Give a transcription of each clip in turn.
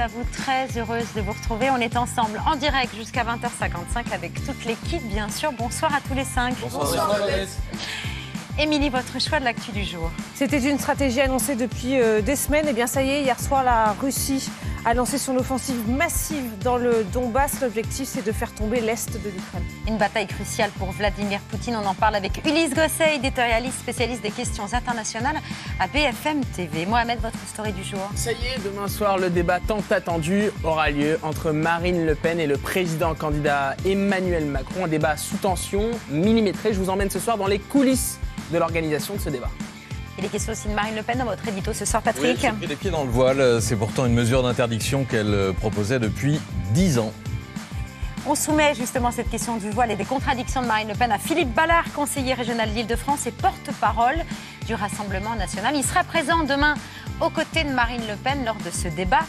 à vous, très heureuse de vous retrouver. On est ensemble en direct jusqu'à 20h55 avec toute l'équipe, bien sûr. Bonsoir à tous les cinq. Bonsoir, Émilie, votre choix de l'actu du jour. C'était une stratégie annoncée depuis euh, des semaines. Et eh bien ça y est, hier soir, la Russie a lancé son offensive massive dans le Donbass. L'objectif, c'est de faire tomber l'Est de l'Ukraine. Une bataille cruciale pour Vladimir Poutine. On en parle avec Ulysse Gosset, éditorialiste spécialiste des questions internationales à BFM TV. Mohamed, votre story du jour. Ça y est, demain soir, le débat tant attendu aura lieu entre Marine Le Pen et le président candidat Emmanuel Macron. Un débat sous tension, millimétré. Je vous emmène ce soir dans les coulisses de l'organisation de ce débat. Il est questions aussi de Marine Le Pen dans votre édito ce soir, Patrick. Oui, les pieds dans le voile. C'est pourtant une mesure d'interdiction qu'elle euh, proposait depuis 10 ans. On soumet justement cette question du voile et des contradictions de Marine Le Pen à Philippe Ballard, conseiller régional d'Île-de-France et porte-parole du Rassemblement national. Il sera présent demain aux côtés de Marine Le Pen lors de ce débat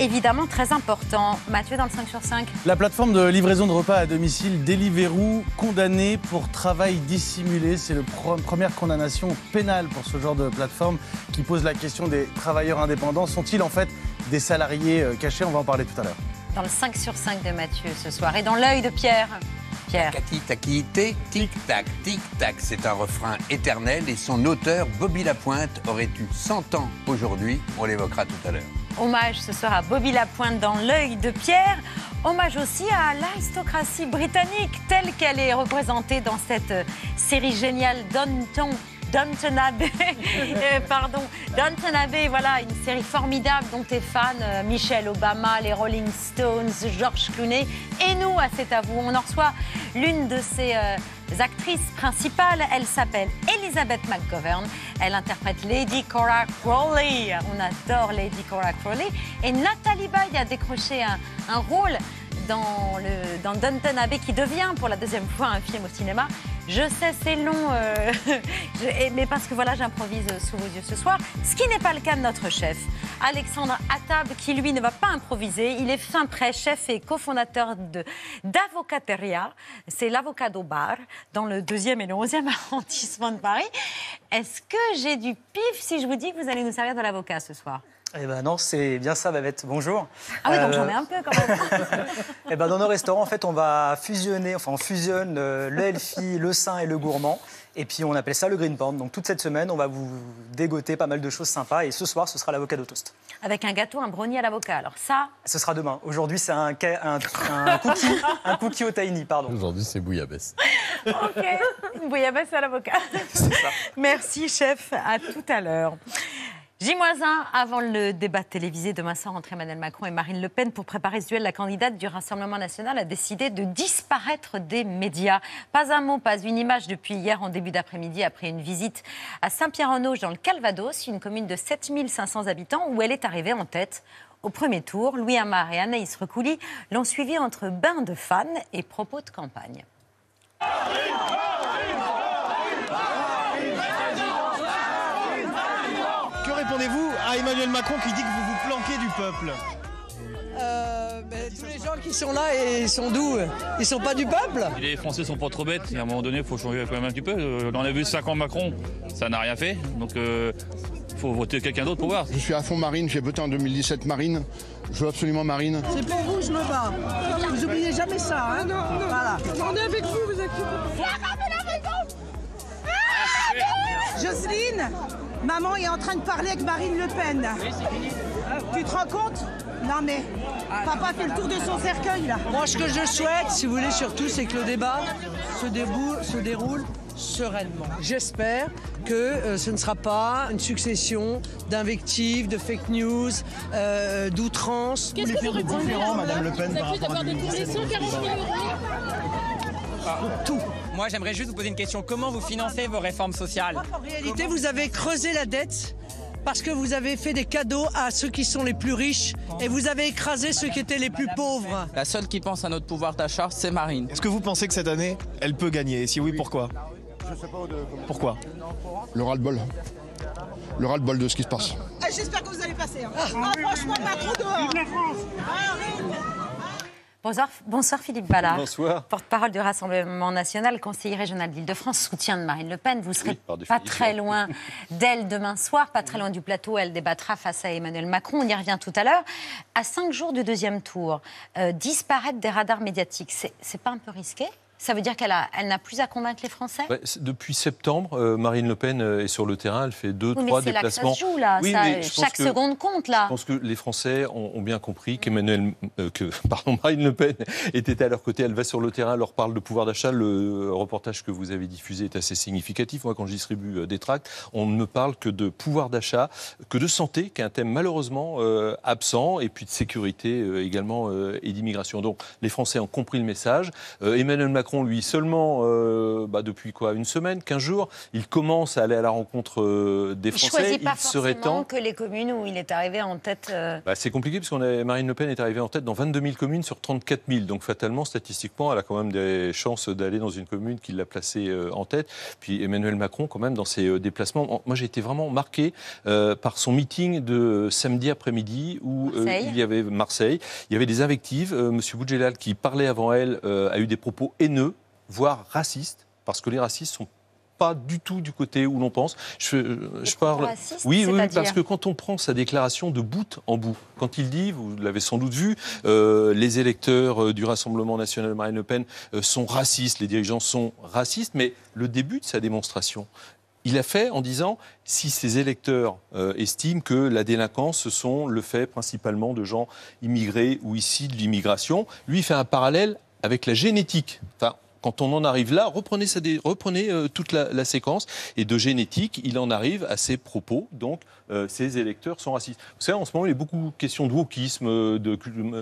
évidemment très important. Mathieu, dans le 5 sur 5. La plateforme de livraison de repas à domicile Deliveroo, condamnée pour travail dissimulé. C'est la première condamnation pénale pour ce genre de plateforme qui pose la question des travailleurs indépendants. Sont-ils en fait des salariés euh, cachés On va en parler tout à l'heure. Dans le 5 sur 5 de Mathieu ce soir. Et dans l'œil de Pierre. Pierre. tic-tac, tic-tac, c'est un refrain éternel et son auteur, Bobby Lapointe, aurait eu 100 ans aujourd'hui, on l'évoquera tout à l'heure. Hommage ce soir à Bobby Lapointe dans L'œil de Pierre. Hommage aussi à l'aristocratie britannique telle qu'elle est représentée dans cette euh, série géniale Downton. Downton Abbey, euh, pardon, Downton Abbey, voilà, une série formidable dont est fans, euh, Michel Obama, les Rolling Stones, George Clooney et nous, à cet avou, on en reçoit l'une de ces actrices principales. Elle s'appelle Elizabeth McGovern. Elle interprète Lady Cora Crowley. On adore Lady Cora Crowley. Et Nathalie Baye a décroché un, un rôle dans, le, dans Abbey, qui devient pour la deuxième fois un film au cinéma. Je sais, c'est long, euh, mais parce que voilà, j'improvise sous vos yeux ce soir. Ce qui n'est pas le cas de notre chef, Alexandre Attab, qui lui ne va pas improviser. Il est fin prêt, chef et cofondateur d'Avocateria. C'est l'avocado bar, dans le deuxième et le 11e arrondissement de Paris. Est-ce que j'ai du pif si je vous dis que vous allez nous servir de l'avocat ce soir eh ben non, c'est bien ça, Babette. Bonjour. Ah oui, donc j'en euh, ai un peu quand même. eh ben dans nos restaurants, en fait, on va fusionner, enfin, on fusionne euh, le healthy, le sain et le gourmand. Et puis, on appelle ça le green porn. Donc, toute cette semaine, on va vous dégoter pas mal de choses sympas. Et ce soir, ce sera l'avocat toast. Avec un gâteau, un brownie à l'avocat. Alors, ça. Ce sera demain. Aujourd'hui, c'est un, cookie, un cookie au tahini, pardon. Aujourd'hui, c'est bouillabaisse. ok, bouillabaisse à l'avocat. Merci, chef. À tout à l'heure j avant le débat télévisé demain soir entre Emmanuel Macron et Marine Le Pen pour préparer ce duel, la candidate du Rassemblement national a décidé de disparaître des médias. Pas un mot, pas une image depuis hier en début d'après-midi après une visite à Saint-Pierre-en-Auge dans le Calvados, une commune de 7500 habitants où elle est arrivée en tête au premier tour. Louis Amar et Anaïs Recouli l'ont suivie entre bains de fans et propos de campagne. Emmanuel Macron qui dit que vous vous planquez du peuple euh, tous les gens qui sont là et sont d'où Ils sont pas du peuple Les Français sont pas trop bêtes. à un moment donné, il faut changer quand même un petit peu. Euh, on a vu 5 ans Macron, ça n'a rien fait. Donc il euh, faut voter quelqu'un d'autre pour voir. Je suis à fond Marine, j'ai voté en 2017 Marine. Je veux absolument Marine. C'est pour vous, je me bats. Vous oubliez jamais ça. Hein ah non, Voilà. On avec vous, vous êtes. Jocelyne, maman est en train de parler avec Marine Le Pen. Tu te rends compte Non mais, papa fait le tour de son cercueil là. Moi ce que je souhaite, si vous voulez surtout, c'est que le débat se, déroule sereinement. J'espère que euh, ce ne sera pas une succession d'invectives, de fake news, euh, d'outrances. Qu'est-ce que vous répondez Madame Le Pen, 140 moi, j'aimerais juste vous poser une question. Comment vous financez vos réformes sociales En réalité, vous avez creusé la dette parce que vous avez fait des cadeaux à ceux qui sont les plus riches et vous avez écrasé ceux qui étaient les plus pauvres. La seule qui pense à notre pouvoir d'achat, c'est Marine. Est-ce que vous pensez que cette année, elle peut gagner Et si oui, pourquoi Je Pourquoi Le ras-le-bol. Le ras-le-bol de ce qui se passe. Ah, j'espère que vous allez passer. Hein. Ah, franchement, dehors. Vive ah, Bonsoir, Philippe Ballard. Bonsoir. Porte-parole du Rassemblement national, conseiller régional d'Île-de-France, soutien de Marine Le Pen. Vous serez pas très loin d'elle demain soir, pas très loin du plateau. Elle débattra face à Emmanuel Macron. On y revient tout à l'heure. À cinq jours du deuxième tour, euh, disparaître des radars médiatiques, c'est pas un peu risqué ça veut dire qu'elle elle n'a plus à convaincre les Français bah, Depuis septembre, euh, Marine Le Pen euh, est sur le terrain. Elle fait deux, trois déplacements. Là que ça se joue, là. chaque seconde compte, là. Je pense que les Français ont, bien compris qu'Emmanuel, euh, que pardon, Marine Le Pen était à leur côté. Elle va sur le terrain, leur parle de pouvoir d'achat. Le reportage que vous avez diffusé est assez significatif. Moi, hein, quand je distribue des tracts, on ne parle que de pouvoir d'achat, que de santé, qui est un thème malheureusement absent, et puis de sécurité également et d'immigration. Donc, les Français ont compris le message. Emmanuel Macron lui, seulement euh, bah, depuis quoi Une semaine, 15 jours, il commence à aller à la rencontre des euh, des il Choisit pas il serait temps que les communes où il est arrivé en tête. Euh. Bah, c'est compliqué parce que Marine Le Pen est arrivée en tête dans 22 000 communes sur 34 000. Donc fatalement, statistiquement, elle a quand même des chances d'aller dans une commune qui l'a placée en tête. Puis Emmanuel Macron, quand même, dans ses déplacements, moi j'ai été vraiment marqué par son meeting de samedi après-midi où il y avait Marseille, il y avait des invectives. Monsieur Boudjelal qui parlait avant elle a eu des propos énormes voire racistes, parce que les racistes sont pas du tout du côté où l'on pense. Je, euh, je parle. oui, oui, parce que quand on prend sa déclaration de bout en bout, quand il dit, vous l'avez sans doute vu, euh, les électeurs euh, du Rassemblement national Marine Le Pen sont racistes, les dirigeants sont racistes, mais le début de sa démonstration. Il a fait en disant si ses électeurs estiment que la délinquance ce sont le fait principalement de gens immigrés ou ici de l'immigration, lui il fait un parallèle avec la génétique quand on en arrive là, reprenez, reprenez euh, toute la, séquence. Et de génétique, il en arrive à ses propos. Donc, ses euh, électeurs sont racistes. Vous savez, en ce moment, il y a beaucoup de questions de wokisme, euh, de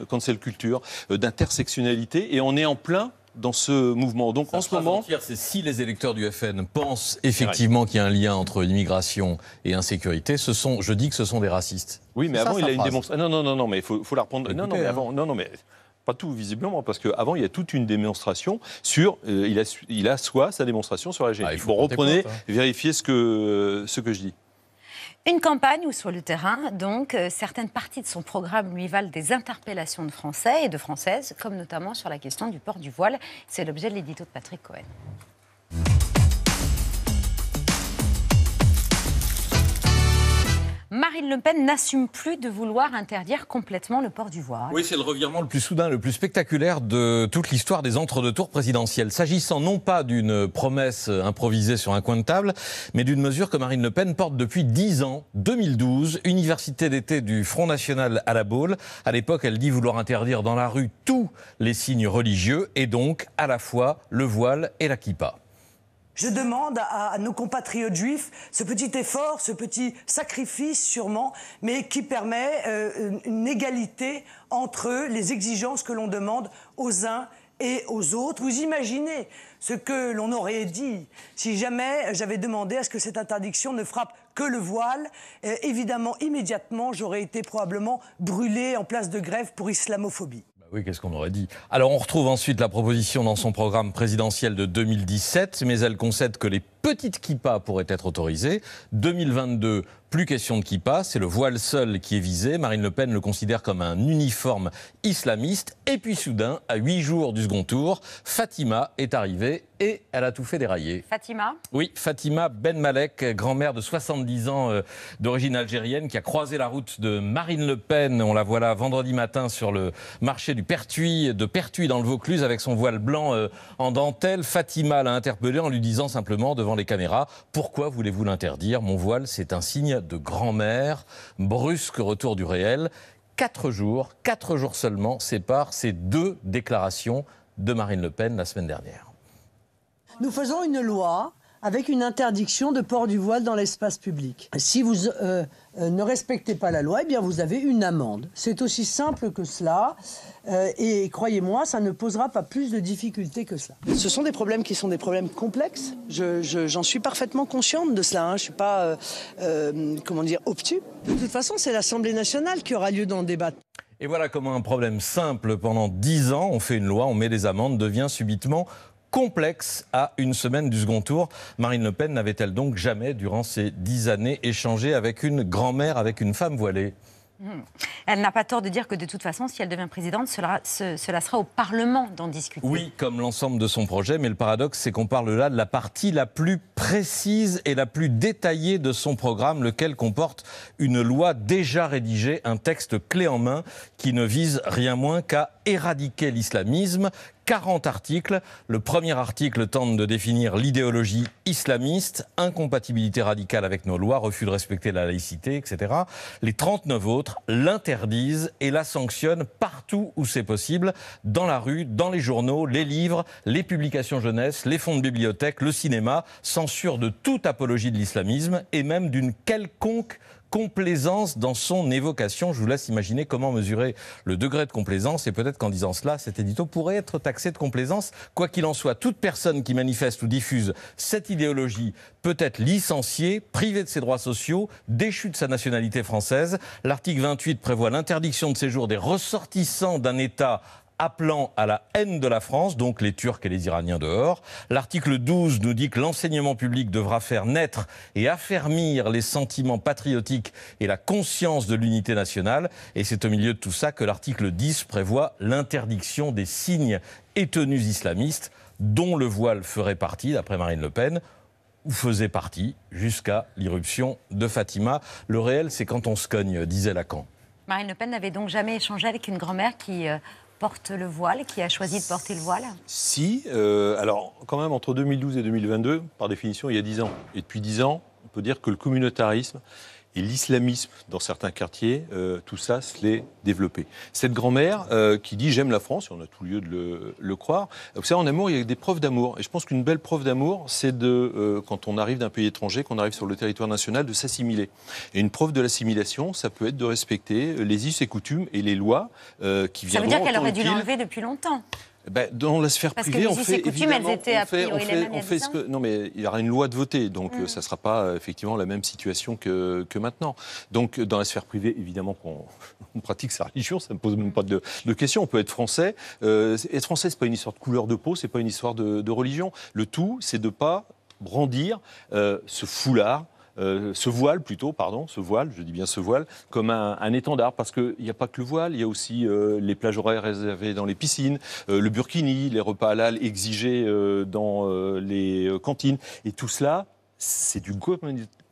cancel culture, d'intersectionnalité. Et on est en plein dans ce mouvement. Donc en ce moment, c'est si les électeurs du FN pensent effectivement qu'il y a un lien entre immigration et insécurité, ce sont, je dis que ce sont des racistes. Oui, mais avant, il a une démonstration. Ah, non, non, non, non, mais il faut, faut, la reprendre. Bah, non, non, mais hein. avant, non, non, mais pas tout, visiblement, parce qu'avant, il y a toute une démonstration sur. Euh, il, a, il soit sa démonstration sur la génétique. Ah, il faut bon, reprenez, hein. ce que, ce que je dis. Une campagne où sur le terrain, donc, euh, certaines parties de son programme lui valent des interpellations de Français et de Françaises, comme notamment sur la question du port du voile. C'est l'objet de l'édito de Patrick Cohen. Marine Le Pen n'assume plus de vouloir interdire complètement le port du voile. Oui, c'est le revirement le plus soudain, le plus spectaculaire de toute l'histoire des entre-deux-tours présidentielles. S'agissant non pas d'une promesse improvisée sur un coin de table, mais d'une mesure que Marine Le Pen porte depuis 10 ans, 2012, université d'été du Front National à la Baule. À l'époque, elle dit vouloir interdire dans la rue tous les signes religieux et donc à la fois le voile et la kippa. Je demande à, nos compatriotes juifs ce petit effort, ce petit sacrifice sûrement, mais qui permet euh, une égalité entre les exigences que l'on demande aux uns et aux autres. Vous imaginez ce que l'on aurait dit si jamais j'avais demandé à ce que cette interdiction ne frappe que le voile. Euh, évidemment, immédiatement, j'aurais été probablement brûlé en place de grève pour islamophobie. Oui, qu'est-ce qu'on aurait dit Alors on retrouve ensuite la proposition dans son programme présidentiel de 2017, mais elle concède que les petite kippa pourrait être autorisée. 2022, plus question de kippa, c'est le voile seul qui est visé. Marine Le Pen le considère comme un uniforme islamiste. Et puis soudain, à huit jours du second tour, Fatima est arrivée et elle a tout fait dérailler. Fatima Oui, Fatima Ben Malek, grand-mère de 70 ans euh, d'origine algérienne, qui a croisé la route de Marine Le Pen. On la voit là vendredi matin sur le marché du Pertuis, de Pertuis dans le Vaucluse, avec son voile blanc euh, en dentelle. Fatima l'a interpellée en lui disant simplement devant les caméras. Pourquoi voulez-vous l'interdire Mon voile, c'est un signe de grand-mère. Brusque retour du réel. Quatre jours, quatre jours seulement, séparent ces deux déclarations de Marine Le Pen la semaine dernière. Nous faisons une loi avec une interdiction de port du voile dans l'espace public. Si vous euh, euh, ne respectez pas la loi, eh bien vous avez une amende. C'est aussi simple que cela. Euh, et croyez-moi, ça ne posera pas plus de difficultés que cela. Ce sont des problèmes qui sont des problèmes complexes. J'en suis parfaitement consciente de cela. Hein. Je ne suis pas, comment dire, obtus. De toute façon, c'est l'Assemblée nationale qui aura lieu dans le débat. Et voilà comment un problème simple pendant 10 ans, on fait une loi, on met des amendes, devient subitement complexe à une semaine du second tour. Marine Le Pen n'avait-elle donc jamais, durant ces dix années, échangé avec une grand-mère, avec une femme voilée hmm. elle n'a pas tort de dire que de toute façon, si elle devient présidente, cela, cela sera au Parlement d'en discuter. Oui, comme l'ensemble de son projet, mais le paradoxe, c'est qu'on parle là de la partie la plus précise et la plus détaillée de son programme, lequel comporte une loi déjà rédigée, un texte clé en main qui ne vise rien moins qu'à éradiquer l'islamisme, 40 articles. Le premier article tente de définir l'idéologie islamiste, incompatibilité radicale avec nos lois, refus de respecter la laïcité, etc. Les 39 autres l'interdisent et la sanctionnent partout où c'est possible, dans la rue, dans les journaux, les livres, les publications jeunesse, les fonds de bibliothèque, le cinéma, censure de toute apologie de l'islamisme et même d'une quelconque complaisance dans son évocation. Je vous laisse imaginer comment mesurer le degré de complaisance et peut-être qu'en disant cela, cet édito pourrait être taxé de complaisance. Quoi qu'il en soit, toute personne qui manifeste ou diffuse cette idéologie peut être licenciée, privée de ses droits sociaux, déchue de sa nationalité française. L'article 28 prévoit l'interdiction de séjour des ressortissants d'un État appelant à la haine de la France, donc les Turcs et les Iraniens dehors. L'article 12 nous dit que l'enseignement public devra faire naître et affermir les sentiments patriotiques et la conscience de l'unité nationale. Et c'est au milieu de tout ça que l'article 10 prévoit l'interdiction des signes et tenues islamistes dont le voile ferait partie, d'après Marine Le Pen, ou faisait partie jusqu'à l'irruption de Fatima. Le réel, c'est quand on se cogne, disait Lacan. Marine Le Pen n'avait donc jamais échangé avec une grand-mère qui... Euh, porte le voile, qui a choisi de porter le voile Si, euh, alors quand même entre 2012 et 2022, par définition, il y a 10 ans. Et depuis 10 ans, on peut dire que le communautarisme et l'islamisme dans certains quartiers, euh, tout ça se l'est développé. Cette grand-mère euh, qui dit j'aime la France, et on a tout lieu de le, croire, en amour, il y a des preuves d'amour. Et je pense qu'une belle preuve d'amour, c'est de, euh, quand on arrive d'un pays étranger, qu'on arrive sur le territoire national, de s'assimiler. Et une preuve de l'assimilation, ça peut être de respecter les us et coutumes et les lois qui viennent. Ça veut dire qu'elle aurait dû l'enlever depuis longtemps bah, dans la sphère privée, on fait ce que non mais il y aura une loi de voter, donc mm. ça ne sera pas euh, effectivement la même situation que, maintenant. Donc dans la sphère privée, évidemment qu'on on pratique sa religion, ça ne pose même pas de, questions. On peut être français. Euh, être français, n'est pas une histoire de couleur de peau, c'est pas une histoire de, religion. Le tout, c'est de pas brandir euh, ce foulard euh, ce voile plutôt, pardon, ce voile, je dis bien ce voile, comme un, étendard, parce qu'il n'y a pas que le voile, il y a aussi euh, les plages horaires réservées dans les piscines, euh, le burkini, les repas halal exigés dans les cantines, et tout cela, c'est du,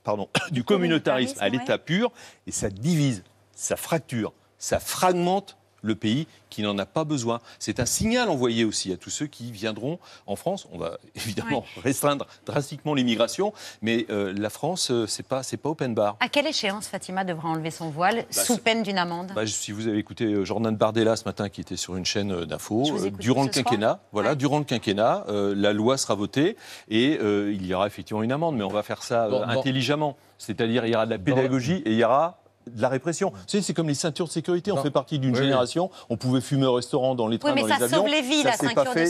pardon, du communautarisme à l'état pur, et ça divise, ça fracture, ça fragmente le pays qui n'en a pas besoin. C'est un signal envoyé aussi à tous ceux qui viendront en France. On va évidemment restreindre drastiquement l'immigration, mais euh, la France, euh, c'est pas c'est pas open bar. À quelle échéance Fatima devra enlever son voile bah, sous peine d'une amende bah, Si vous avez écouté euh, Jordan Bardella ce matin, qui était sur une chaîne d'infos, durant le quinquennat, voilà, durant le quinquennat, la loi sera votée et il y aura effectivement une amende, mais on va faire ça intelligemment. C'est-à-dire, il y aura de la pédagogie et il y aura de la répression. c'est comme les ceintures de sécurité. On fait partie d'une génération. On pouvait fumer au restaurant, dans les trains, oui, dans les avions. Sauve les vies, ça s'est pas fait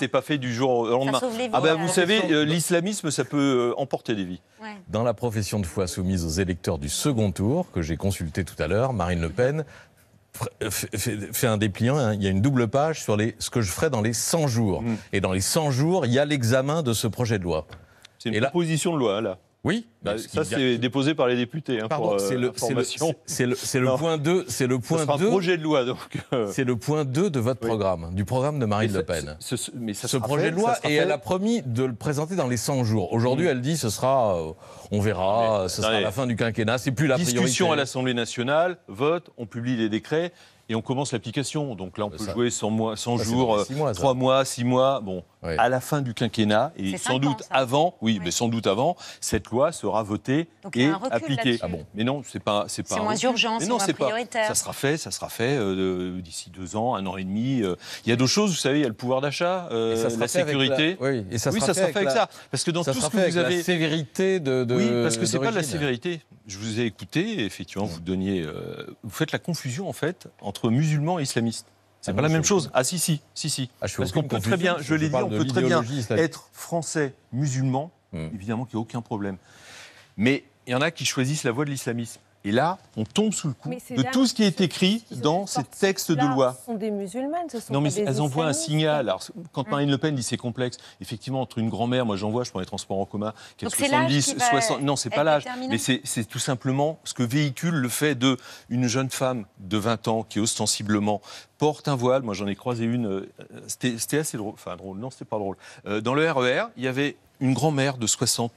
s'est hein. pas fait du jour au lendemain. Ah bah, vous savez, euh, l'islamisme, ça peut euh, emporter des vies. Dans la profession de foi soumise aux électeurs du second tour que j'ai consulté tout à l'heure, Marine Le Pen euh, fait un dépliant, hein. il y a une double page sur ce que je ferai dans les 100 jours. Mm. Et dans les 100 jours, il y a l'examen de ce projet de loi. C'est une proposition de loi, là. Oui. Bah, ça, c'est déposé par les députés. Pardon, euh. c'est le, point 2. C'est le point 2. projet de loi, C'est le point 2 de votre programme, du programme de Marine Le Pen. Ce, mais ce projet de loi, et elle a promis de le présenter dans les 100 jours. Aujourd'hui, elle dit ce sera, euh, on verra, euh, ce sera la fin du quinquennat, c'est plus la Discussion à l'Assemblée nationale, vote, on publie les décrets et on commence l'application. Donc là, on peut jouer 100, 100 jours, 3 mois, 6 mois. Bon à la fin du quinquennat et sans doute avant, oui, mais sans doute avant, cette loi sera votée et appliquée. Ah bon Mais non, c'est pas, c'est pas. C'est moins urgent, c'est moins Pas, ça sera fait, ça sera fait euh, d'ici deux ans, un an et demi. Euh. Il y a d'autres choses, vous savez, il y a le pouvoir d'achat, euh, la sécurité. Oui, et ça sera, ça fait, avec, ça, parce que dans tout ce que vous avez, sévérité de, Oui, parce que c'est pas de la sévérité. Je vous ai écouté, effectivement, vous donniez, vous faites la confusion en fait entre musulmans et islamistes. C'est pas la même chose. Ah si, si, si, si. Ah, Parce qu'on peut très bien, je l'ai dit, on peut très bien être français, musulman, hmm. évidemment qu'il n'y a aucun problème. Mais il y en a qui choisissent la voie de l'islamisme. Et là, on tombe sous le coup de tout ce qui est écrit dans ces textes de loi. Ce sont des musulmanes, ce sont Non, mais elles envoient un signal. Alors, quand hein. Marine Le Pen dit c'est complexe, effectivement, entre une grand-mère, moi j'en vois, je prends les transports en commun, qui a 70, 60. Non, c'est pas l'âge. Mais c'est tout simplement ce que véhicule le fait de une jeune femme de 20 ans qui ostensiblement porte un voile. Moi, j'en ai croisé une. Euh, c'était assez drôle. Enfin, drôle, non, c'était pas drôle. Euh, dans le RER, e il y avait une grand-mère de 60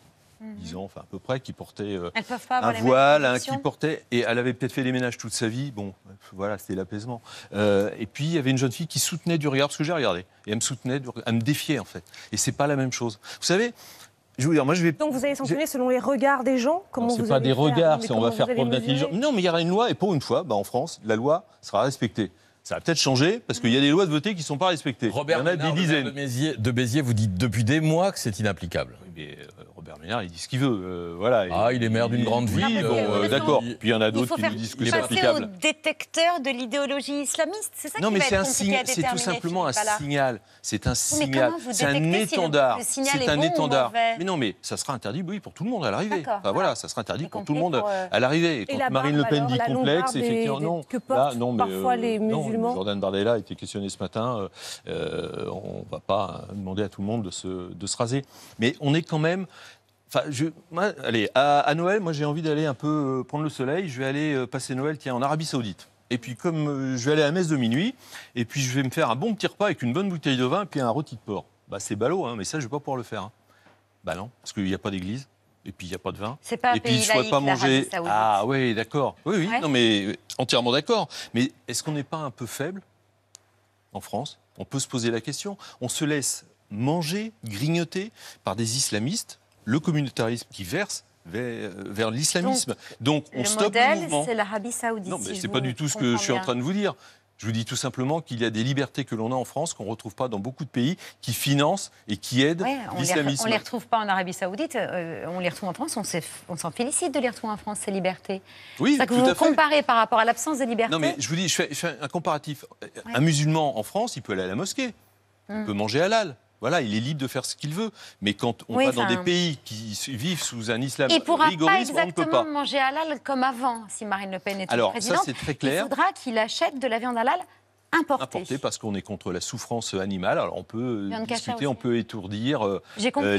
Mhm. disons, enfin à peu près, qui portait euh, un voile, qui portait, et elle avait peut-être fait des ménages toute sa vie, bon, voilà, c'était l'apaisement. Euh, et puis il y avait une jeune fille qui soutenait du regard parce que j'ai regardé, et elle me soutenait, elle me défiait en fait. Et c'est pas la même chose. Vous savez, je vous dire, moi je vais... Donc vous allez sanctionner selon les regards des gens comment n'est pas des regards, si on va faire preuve d'intelligence. Non, mais il y aura une loi, et pour une fois, bah, en France, la loi sera respectée. Ça va peut-être changer parce qu'il y a des lois de voter qui ne sont pas respectées. Robert il y en a Ménard, des dizaines. De Béziers, vous dites depuis des mois que c'est inapplicable. mais euh, Robert Ménard, il dit ce qu'il veut. Euh, voilà. Ah, il est maire d'une grande ville. Euh, bon, d'accord. Puis il y en a d'autres qui nous disent que c'est applicable. au détecteur de l'idéologie islamiste, c'est ça Non, mais c'est un signal. C'est tout simplement un signal. C'est un signal. C'est un étendard. C'est un étendard. Mais non, mais ça sera interdit, oui, pour tout le monde à l'arrivée. Voilà, ah. ça sera interdit pour tout le monde à l'arrivée. Quand Marine Le Pen dit complexe, effectivement, non. Que portent parfois les Jordan Bardella a été questionné ce matin. Euh, euh, on ne va pas demander à tout le monde de se, raser. Mais on est quand même allez, à, Noël, moi j'ai envie d'aller un peu euh, prendre le soleil. Je vais aller passer Noël tiens, en Arabie Saoudite. Et puis, comme je vais aller à la messe de minuit, et puis je vais me faire un bon petit repas avec une bonne bouteille de vin et puis un rôti de porc. Bah, c'est ballot, hein, mais ça, je ne vais pas pouvoir le faire. Hein. Bah non, parce qu'il n'y a pas d'église et puis il n'y a pas de vin. pas et puis je ne pas manger. Ah oui, d'accord. Oui, oui, non, mais euh, entièrement d'accord. Mais est-ce qu'on n'est pas un peu faible en France On peut se poser la question. On se laisse manger, grignoter par des islamistes, le communautarisme qui verse vers, euh, l'islamisme. Donc, on le stoppe modèle, le C'est l'Arabie Saoudite. Non, mais c'est pas du tout ce que je suis en train de vous dire. Je vous dis tout simplement qu'il y a des libertés que l'on a en France qu'on ne retrouve pas dans beaucoup de pays qui financent et qui aident l'islamisme. On ne les retrouve pas en Arabie Saoudite, euh, on les retrouve en France, on s'en félicite de les retrouver en France, ces libertés. Oui, ça que vous, comparez par rapport à l'absence de liberté. Non, mais je vous dis, je fais, un comparatif. Un musulman en France, il peut aller à la mosquée, il hum. peut manger halal voilà, il est libre de faire ce qu'il veut. Mais quand on va dans des pays qui vivent sous un islam il pourra pas on ne peut pas. manger halal comme avant, si Marine Le Pen est présidente. Alors c'est très Il faudra qu'il achète de la viande halal importée. Importée parce qu'on est contre la souffrance animale. Alors on peut discuter, on peut étourdir euh, euh, euh,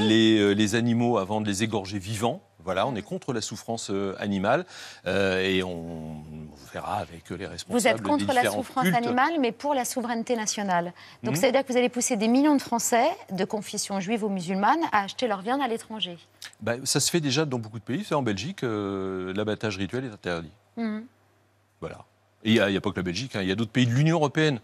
les, animaux avant de les égorger vivants. Voilà, on est contre la souffrance euh, animale euh, et on, verra avec euh, les responsables. Vous êtes contre la souffrance animale, mais pour la souveraineté nationale. Donc ça mhm. veut dire que vous allez pousser des millions de Français de confession juive ou musulmane à acheter leur viande à l'étranger. Bah, ça se fait déjà dans beaucoup de pays. En Belgique, l'abattage rituel est interdit. Mhm. Voilà. Et il n'y a, pas que la Belgique, hein, il y a d'autres pays de l'Union européenne.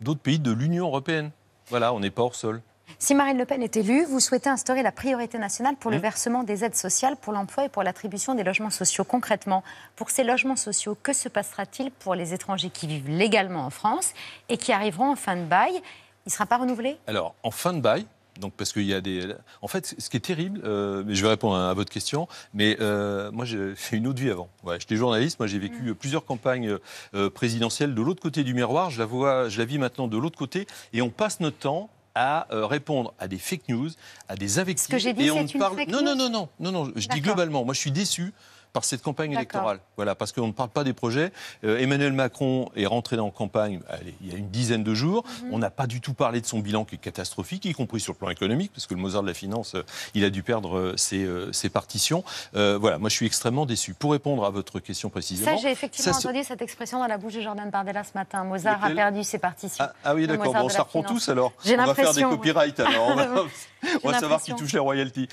D'autres pays de l'Union européenne. Voilà, on n'est pas hors sol. Si Marine Le Pen est élue, vous souhaitez instaurer la priorité nationale pour le mmh. versement des aides sociales, pour l'emploi et pour l'attribution des logements sociaux. Concrètement, pour ces logements sociaux, que se passera-t-il pour les étrangers qui vivent légalement en France et qui arriveront en fin de bail Il ne sera pas renouvelé Alors, en fin de bail, donc parce qu'il y a des. En fait, ce qui est terrible, euh, mais je vais répondre à, votre question, mais euh, moi j'ai fait une autre vie avant. Ouais, J'étais journaliste, moi j'ai vécu mmh. plusieurs campagnes euh, présidentielles de l'autre côté du miroir. Je la vois, je la vis maintenant de l'autre côté, et on passe notre temps à euh, répondre à des fake news, à des invectives. Ce que j'ai dit, c'est parle... fake news. Non, non, non, non, non, non, je dis globalement, moi je suis déçu par cette campagne électorale. Voilà, parce qu'on ne parle pas des projets. Euh, Emmanuel Macron est rentré en campagne il y a une dizaine de jours. Mhm. On n'a pas du tout parlé de son bilan qui est catastrophique, y compris sur le plan économique, parce que le Mozart de la finance, euh, il a dû perdre euh, ses, partitions. voilà, moi je suis extrêmement déçu. Pour répondre à votre question précisément. j'ai effectivement entendu cette expression dans la bouche de Jordan Bardella ce matin. Mozart a perdu ses partitions. Ah, ah oui, d'accord, on s'en reprend tous alors. On va faire des copyrights alors. on va, savoir qui touche les royalties.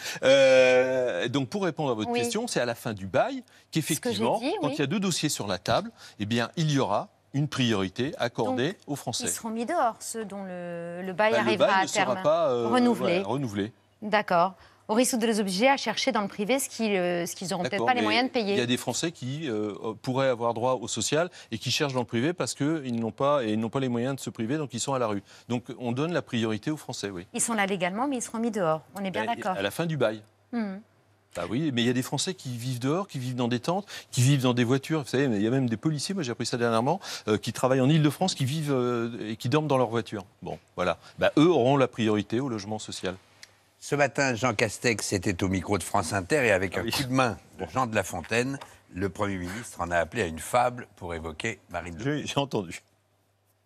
donc pour répondre à votre question, c'est à la fin du bac qu'effectivement, quand il y a deux dossiers sur la table, eh bien, il y aura une priorité accordée aux Français. Ils seront mis dehors, ceux dont le, le bail bah, arrivera le bail à ne terme. Sera pas, euh, renouvelé. renouvelé. D'accord. Au risque de les obliger à chercher dans le privé ce qu'ils n'auront euh, peut-être pas les moyens de payer. Il y a des Français qui euh, pourraient avoir droit au social et qui cherchent dans le privé parce qu'ils n'ont pas, et pas les moyens de se priver, donc ils sont à la rue. Donc on donne la priorité aux Français, oui. Ils sont là légalement, mais ils seront mis dehors. On est bien d'accord. À la fin du bail. Hmm. Bah oui, mais il y a des Français qui vivent dehors, qui vivent dans des tentes, qui vivent dans des voitures. Vous savez, il y a même des policiers, moi j'ai appris ça dernièrement, euh, qui travaillent en Ile-de-France, qui vivent euh, et qui dorment dans leur voiture. Bon, voilà. Bah, eux auront la priorité au logement social. Ce matin, Jean Castex était au micro de France Inter et avec ah un coup de main de Jean de La Fontaine, le Premier ministre en a appelé à une fable pour évoquer Marine Le Pen. J'ai entendu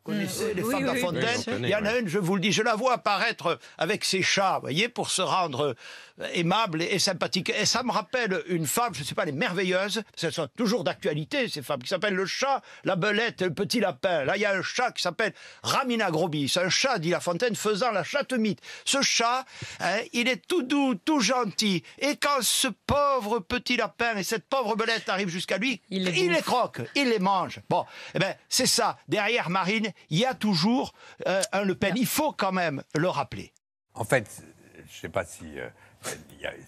connaissez les femmes de la Fontaine. il y en a une, je vous le dis, je la vois apparaître euh, avec ses chats, voyez, pour se rendre euh, aimable et sympathique. Et ça me rappelle une femme, je ne sais pas, les merveilleuses, ce sont toujours d'actualité, ces femmes, qui s'appellent le chat, la belette, le petit lapin. Là, il y a un chat qui s'appelle Ramina Grobi. C'est un chat, dit La Fontaine, faisant la chatte mythe. Ce chat, hein, il est tout doux, tout gentil. Et quand ce pauvre petit lapin et cette pauvre belette arrivent jusqu'à lui, il, les croque, il les mange. Bon, eh ben, c'est ça. Derrière Marine, il y a toujours euh, un Le Pen. Il faut quand même le rappeler. En fait, je ne sais pas si. Euh,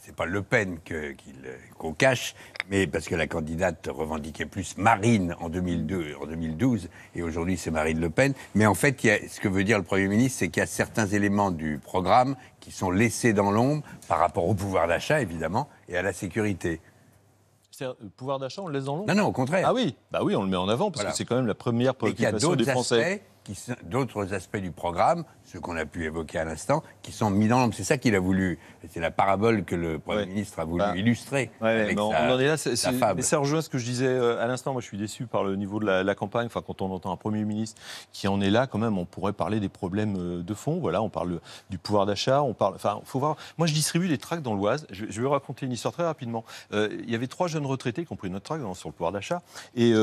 c'est pas Le Pen euh, qu'on cache, mais parce que la candidate revendiquait plus Marine en, 2002, en 2012, et aujourd'hui c'est Marine Le Pen. Mais en fait, ce que veut dire le Premier ministre, c'est qu'il y a certains éléments du programme qui sont laissés dans l'ombre par rapport au pouvoir d'achat, évidemment, et à la sécurité. Le euh, pouvoir d'achat, on le laisse dans l'ombre Non, non, au contraire. Ah oui, bah oui, on le met en avant parce que c'est quand même la première préoccupation des Français d'autres aspects du programme, ce qu'on a pu évoquer à l'instant, qui sont mis dans l'ombre. C'est ça qu'il a voulu. C'est la parabole que le Premier ministre a voulu bah. illustrer. on en est là. mais ça rejoint ce que je disais euh, à l'instant. Moi, je suis déçu par le niveau de la, campagne. Enfin, quand on entend un Premier ministre qui en est là, quand même, on pourrait parler des problèmes euh, de fond. Voilà, on parle du pouvoir d'achat. On parle. Enfin, faut voir. Moi, je distribue des tracts dans l'Oise. Je, vais vais raconter une histoire très rapidement. Euh, il y avait trois jeunes retraités qui ont pris notre tract hein, sur le pouvoir d'achat. Et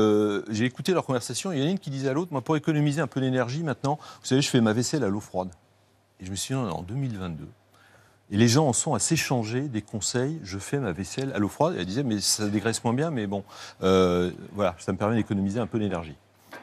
j'ai écouté leur conversation. Il y en a une qui disait à l'autre, moi, pour économiser un peu d'énergie, énergie maintenant. Vous savez, je fais ma vaisselle à l'eau froide. Et je me suis dit, en 2022. Et les gens en sont à s'échanger des conseils. Je fais ma vaisselle à l'eau froide. Et elle disait, mais ça dégraisse moins bien, mais bon, euh, voilà, ça me permet d'économiser un peu d'énergie.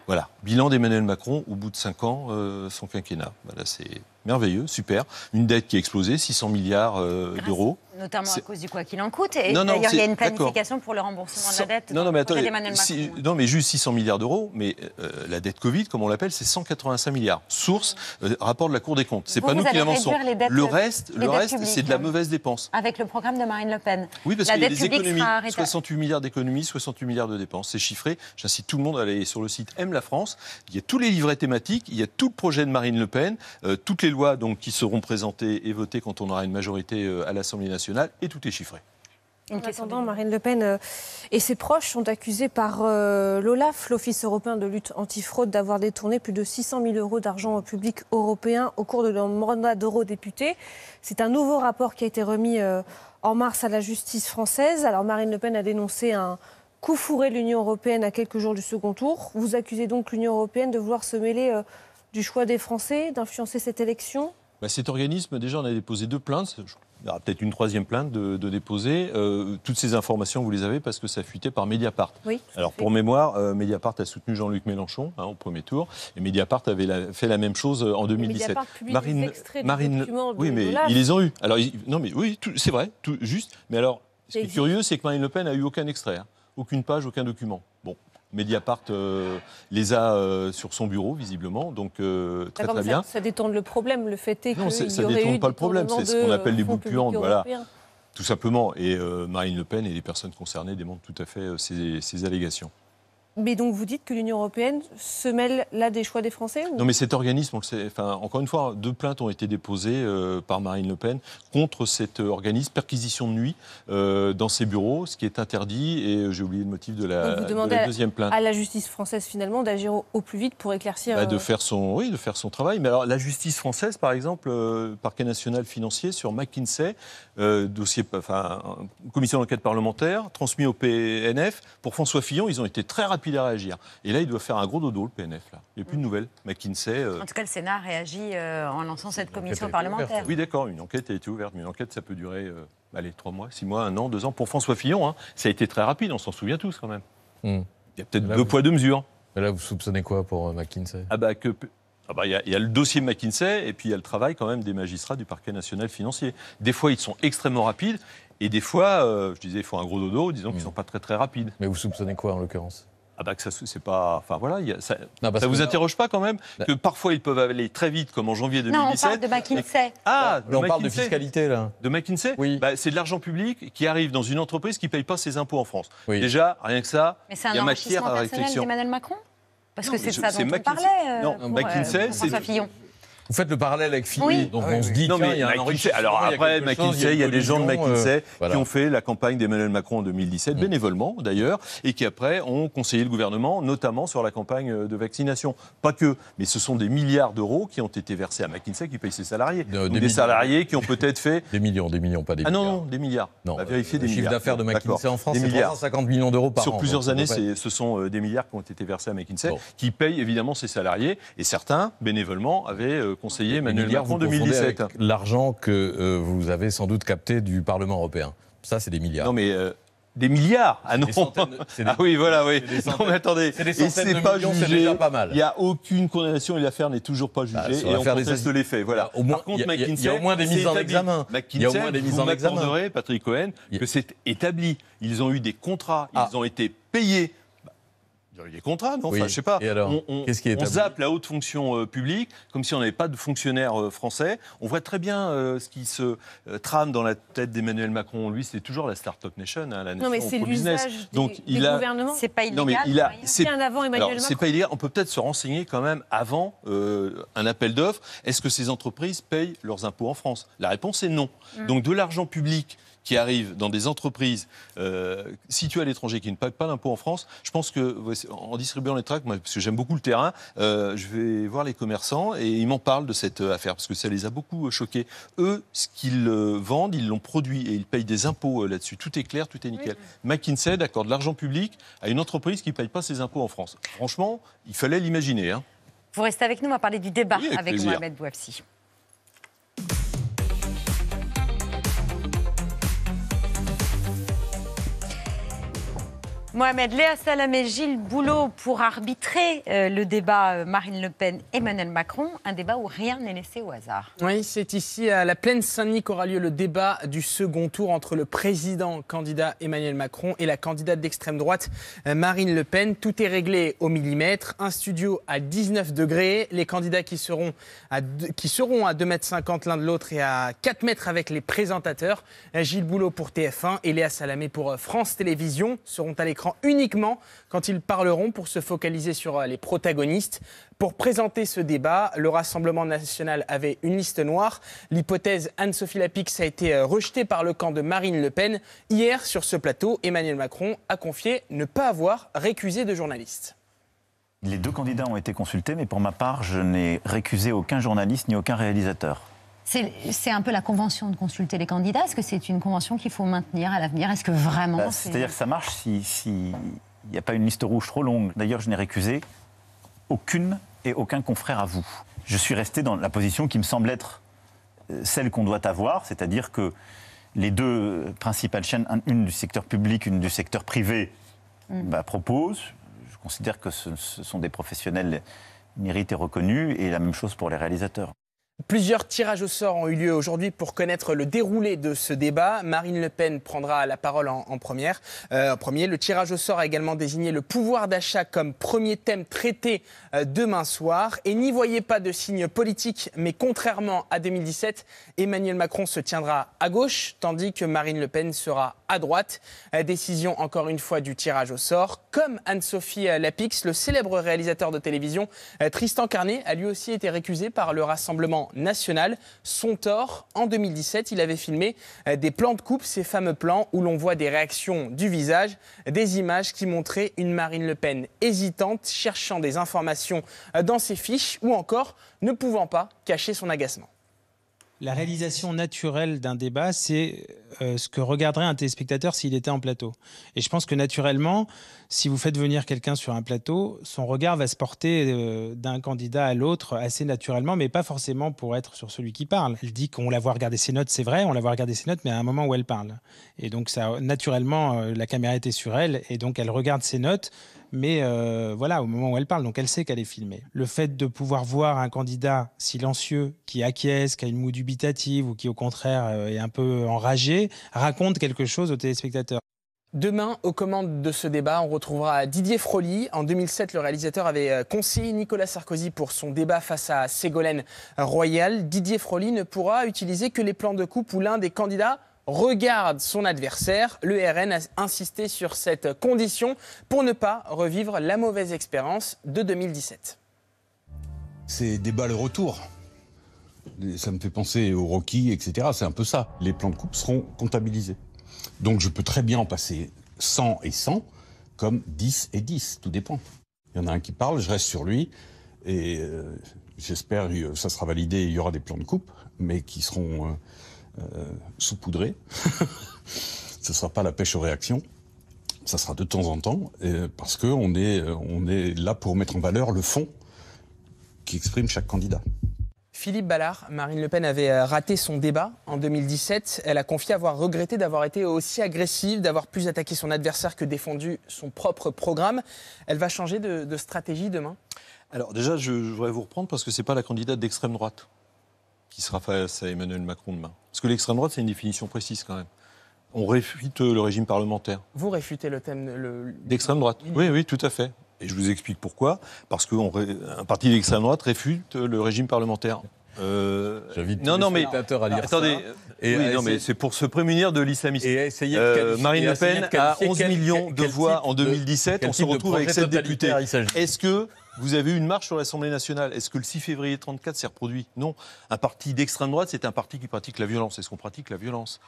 Voilà, bilan d'Emmanuel Macron au bout de cinq ans, euh, son quinquennat. Voilà, c'est merveilleux, super. Une dette qui a explosé, 600 milliards euh, d'euros. Notamment à cause du quoi qu'il en coûte. Et il y a une planification pour le remboursement de la dette. Non, mais non, mais juste 600 milliards d'euros, mais euh, la dette Covid, comme on l'appelle, c'est 185 milliards. Source, euh, rapport de la Cour des comptes. C'est pas nous qui l'avançons Le reste, le reste c'est de la hein, mauvaise dépense. Avec le programme de Marine Le Pen. Oui, parce qu'il y a des économies. 68 milliards d'économies, 68 milliards de dépenses. C'est chiffré. J'incite tout le monde à aller sur le site Aime la France. Il y a tous les livrets thématiques, il y a tout le projet de Marine Le Pen, toutes les lois donc, qui seront présentées et votées quand on aura une majorité euh, à l'Assemblée nationale, et tout est chiffré. En attendant, Marine Le Pen euh, et ses proches sont accusés par euh, l'OLAF, l'Office européen de lutte antifraude, d'avoir détourné plus de 600 000 euros d'argent public européen au cours de leur mandat d'eurodéputé. C'est un nouveau rapport qui a été remis en mars à la justice française. Alors Marine Le Pen a dénoncé un coup fourré de l'Union européenne à quelques jours du second tour. Vous accusez donc l'Union européenne de vouloir se mêler du choix des Français d'influencer cette élection bah, cet organisme, déjà, on a déposé deux plaintes. Il y aura peut-être une troisième plainte de, déposer. Euh, toutes ces informations, vous les avez parce que ça fuitait par Mediapart. Oui, Alors, pour mémoire, euh, Mediapart a soutenu Jean-Luc Mélenchon hein, au premier tour. Et Mediapart avait fait la même chose euh, en 2017. Marine, Marine, oui, mais ils les ont eus. Alors, non, mais oui, c'est vrai, tout, juste. Mais alors, ce qui est curieux, c'est que Marine Le Pen n'a eu aucun extrait, hein. aucune page, aucun document. Bon, Mediapart euh, les a euh, sur son bureau, visiblement, donc euh, très très bien. Ça, détourne le problème, le fait est que. Non, ça ne détourne pas le problème, c'est ce qu'on appelle les boucles puantes, voilà. Tout simplement. Et Marine Le Pen et les personnes concernées démontrent tout à fait ces allégations. Mais donc vous dites que l'Union européenne se mêle là des choix des Français Non, mais cet organisme, enfin, encore une fois, deux plaintes ont été déposées euh, par Marine Le Pen contre cet euh, organisme, perquisition de nuit euh, dans ses bureaux, ce qui est interdit, et j'ai oublié le motif de la, donc vous demandez deuxième plainte. À, la justice française finalement d'agir au, plus vite pour éclaircir. Bah, de faire son, oui, de faire son travail. Mais alors la justice française, par exemple, parquet national financier sur McKinsey, dossier, enfin, commission d'enquête parlementaire transmis au PNF pour François Fillon, ils ont été très rapides puis Et là, il doit faire un gros dodo, le PNF. Là. Il n'y a plus de nouvelles. McKinsey. Euh, en tout cas, le Sénat réagit euh, en lançant cette commission parlementaire. Oui, d'accord. Une enquête a été ouverte, mais une enquête, ça peut durer euh, allez, trois mois, six mois, un an, deux ans. Pour François Fillon, hein, ça a été très rapide, on s'en souvient tous quand même. Hmm. Il y a peut-être deux poids, deux mesures. Et là, vous soupçonnez quoi pour McKinsey Ah, bah, que. Ah bah, il y, a le dossier McKinsey et puis il y a le travail quand même des magistrats du parquet national financier. Des fois, ils sont extrêmement rapides et des fois, je disais, ils font un gros dodo, disons qu'ils ne hmm. sont pas très très rapides. Mais vous soupçonnez quoi en l'occurrence ah bah que ça c'est pas enfin voilà ça, vous interroge pas quand même bah que parfois ils peuvent aller très vite comme en janvier 2017 non ah, on parle de McKinsey ah de on parle de fiscalité là de McKinsey oui bah, c'est de l'argent public qui arrive dans une entreprise qui paye pas ses impôts en France déjà rien que ça mais c'est un y a matière à personnel d'Emmanuel Macron parce que c'est ça dont on parlait euh, non euh, McKinsey c'est Fillon vous faites le parallèle avec Philly, donc ah on se dit qu'il y a un Alors après, McKinsey, il y a des gens de McKinsey euh, qui ont fait la campagne d'Emmanuel Macron en 2017, mm. bénévolement d'ailleurs, et qui après ont conseillé le gouvernement, notamment sur la campagne euh, de vaccination. Pas que, mais ce sont des milliards d'euros qui ont été versés à McKinsey qui paye ses salariés. des, salariés qui ont peut-être fait. des millions, des millions, pas des milliards. Ah non, non des milliards. Non, bah, vérifier euh, des chiffre d'affaires de McKinsey en France, c'est 350 millions d'euros par an. Sur plusieurs années, ce sont des milliards qui ont été versés à McKinsey, qui payent évidemment ses salariés, et certains, bénévolement, avaient conseiller Manuel Macron en 2017. L'argent que euh, vous avez sans doute capté du Parlement européen. Ça, c'est des milliards. Non, mais. Euh, des milliards Ah non des Ah oui, voilà, oui. Non, mais attendez. Des centaines c'est pas millions, C'est Déjà pas mal. Il n'y a aucune condamnation et l'affaire n'est toujours pas jugée. Bah, et on conteste des... les faits. Voilà. Bah, Par contre, McKinsey. Il y a au moins des mises en examen. Il y a au moins des mises en examen. Patrick Cohen, que c'est établi. Ils ont eu des contrats, ah. ils ont été payés il est non enfin, Je sais pas. on, qui est zappe la haute fonction euh, publique comme si on n'avait pas de fonctionnaires euh, français. On voit très bien euh, ce qui se trame dans la tête d'Emmanuel Macron. Lui, c'est toujours la start-up nation, hein, la nation non, mais c'est business. Donc il a. C'est pas illégal. Non, mais il a. C'est avant Emmanuel Macron. C'est pas illégal. On peut peut-être se renseigner quand même avant un appel d'offres. Est-ce que ces entreprises payent leurs impôts en France La réponse est non. Hum. Donc de l'argent public qui arrivent dans des entreprises euh, situées à l'étranger qui ne paient pas d'impôts en France, je pense que en distribuant les tracts, parce que j'aime beaucoup le terrain, euh, je vais voir les commerçants et ils m'en parlent de cette euh, affaire parce que ça les a beaucoup choqués. Eux, ce qu'ils vendent, ils l'ont produit et ils payent des impôts là-dessus. Tout est clair, tout est nickel. McKinsey accorde l'argent public à une entreprise qui ne paye pas ses impôts en France. Franchement, il fallait l'imaginer. Hein. Vous restez avec nous, on va parler du débat avec, avec Mohamed Bouafsi. Mohamed Léa Salamé, Gilles Boulot pour arbitrer euh, le débat euh, Marine Le Pen-Emmanuel Macron, un débat où rien n'est laissé au hasard. Oui, c'est ici à la plaine Saint-Denis qu'aura lieu le débat du second tour entre le président candidat Emmanuel Macron et la candidate d'extrême droite euh, Marine Le Pen. Tout est réglé au millimètre, un studio à 19 degrés, les candidats qui seront à, qui seront à 2,50 m l'un de l'autre et à 4 mètres avec les présentateurs. Gilles Boulot pour TF1 et Léa Salamé pour France Télévisions seront à l'écran uniquement quand ils parleront pour se focaliser sur euh, les protagonistes. Pour présenter ce débat, le Rassemblement national avait une liste noire. L'hypothèse Anne-Sophie Lapix a été euh, rejetée par le camp de Marine Le Pen. Hier, sur ce plateau, Emmanuel Macron a confié ne pas avoir récusé de journalistes. Les deux candidats ont été consultés, mais pour ma part, je n'ai récusé aucun journaliste ni aucun réalisateur. C'est un peu la convention de consulter les candidats. Est-ce que c'est une convention qu'il faut maintenir à l'avenir Est-ce que vraiment. Bah, c'est-à-dire que ça marche s'il n'y a pas une liste rouge trop longue. D'ailleurs, je n'ai récusé aucune et aucun confrère à vous. Je suis resté dans la position qui me semble être euh, celle qu'on doit avoir, c'est-à-dire que les deux principales chaînes, une du secteur public, une du secteur privé, mm. bah, proposent. Je considère que ce, sont des professionnels mérités et reconnus, et la même chose pour les réalisateurs. Plusieurs tirages au sort ont eu lieu aujourd'hui pour connaître le déroulé de ce débat. Marine Le Pen prendra la parole en, première, euh, premier. Le tirage au sort a également désigné le pouvoir d'achat comme premier thème traité euh, demain soir. Et n'y voyez pas de signe politique, mais contrairement à 2017, Emmanuel Macron se tiendra à gauche, tandis que Marine Le Pen sera à droite. Euh, décision encore une fois du tirage au sort. Comme Anne-Sophie euh, Lapix, le célèbre réalisateur de télévision euh, Tristan Carnet a lui aussi été récusé par le Rassemblement national. Son tort, en 2017, il avait filmé des plans de coupe, ces fameux plans où l'on voit des réactions du visage, des images qui montraient une Marine Le Pen hésitante, cherchant des informations dans ses fiches ou encore ne pouvant pas cacher son agacement la réalisation naturelle d'un débat, c'est euh, ce que regarderait un téléspectateur s'il était en plateau. Et je pense que naturellement, si vous faites venir quelqu'un sur un plateau, son regard va se porter euh, d'un candidat à l'autre assez naturellement, mais pas forcément pour être sur celui qui parle. Elle dit qu'on la voit regarder ses notes, c'est vrai, on la voit regarder ses notes, mais à un moment où elle parle. Et donc, ça, naturellement, euh, la caméra était sur elle, et donc elle regarde ses notes, mais euh, voilà, au moment où elle parle, donc elle sait qu'elle est filmée. Le fait de pouvoir voir un candidat silencieux, qui acquiesce, qui a une moue dubitative, ou qui au contraire est un peu enragé, raconte quelque chose au téléspectateur. Demain, aux commandes de ce débat, on retrouvera Didier Froli. En 2007, le réalisateur avait euh, conseillé Nicolas Sarkozy pour son débat face à Ségolène Royal. Didier Froli ne pourra utiliser que les plans de coupe où l'un des candidats regarde son adversaire. Le RN a insisté sur cette condition pour ne pas revivre la mauvaise expérience de 2017. C'est débat le retour. Ça me fait penser au Rocky, etc. C'est un peu ça. Les plans de coupe seront comptabilisés. Donc je peux très bien passer 100 et 100, comme 10 et 10, tout dépend. Il y en a un qui parle, je reste sur lui, et euh, j'espère que euh, ça sera validé, il y aura des plans de coupe, mais qui seront euh, saupoudrés. Ce ne sera pas la pêche aux réactions, ça sera de temps en temps, parce qu'on est, on est là pour mettre en valeur le fond qui exprime chaque candidat. Philippe Ballard, Marine Le Pen avait euh, raté son débat en 2017. Elle a confié avoir regretté d'avoir été aussi agressive, d'avoir plus attaqué son adversaire que défendu son propre programme. Elle va changer de, stratégie demain Alors déjà, je, voudrais vous reprendre parce que ce n'est pas la candidate d'extrême droite qui sera face à Emmanuel Macron demain. Parce que l'extrême droite, c'est une définition précise quand même. On réfute le régime parlementaire. Vous réfutez le thème d'extrême droite. Oui, oui, tout à fait. Et je vous explique pourquoi. Parce qu'un parti d'extrême droite réfute le régime parlementaire. Euh, non, non, les mais, à attendez, non, mais c'est pour se prémunir de l'islamisme. Euh, Marine Le Pen a 11 millions de voix en 2017. on se retrouve avec 7 députés. Est-ce que vous avez eu une marche sur l'Assemblée nationale. Est-ce que le 6 février 34 s'est reproduit Non. Un parti d'extrême droite, c'est un parti qui pratique la violence. Est-ce qu'on pratique la violence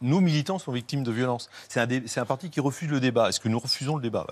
nos militants sont victimes de violences. C'est un, parti qui refuse le débat. Est-ce que nous refusons le débat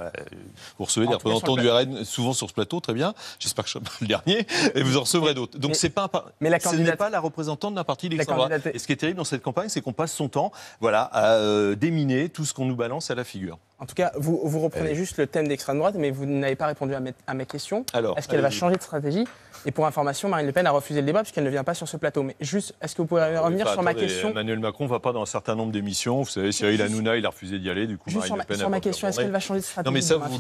Vous recevez des représentants du RN souvent sur ce plateau, très bien. J'espère que je ne pas le dernier. Et vous en recevrez d'autres. Donc c'est pas, mais ce n'est pas la représentante d'un parti candidate... Et ce qui est terrible dans cette campagne, c'est qu'on passe son temps voilà, à euh, déminer tout ce qu'on nous balance à la figure. En tout cas, vous, reprenez juste le thème d'extrême droite, mais vous n'avez pas répondu à, à ma question. Est-ce qu'elle va changer de stratégie et pour information, Marine Le Pen a refusé le débat puisqu'elle ne vient pas sur ce plateau. Mais juste, est-ce que vous pouvez ah, revenir sur ma question Emmanuel Macron ne va pas dans un certain nombre d'émissions. Vous savez, Cyril Hanouna, il a refusé d'y aller. Du coup, Marine sur, Le Pen sur ma question, est-ce qu'elle va changer de stratégie Non, mais ça, vous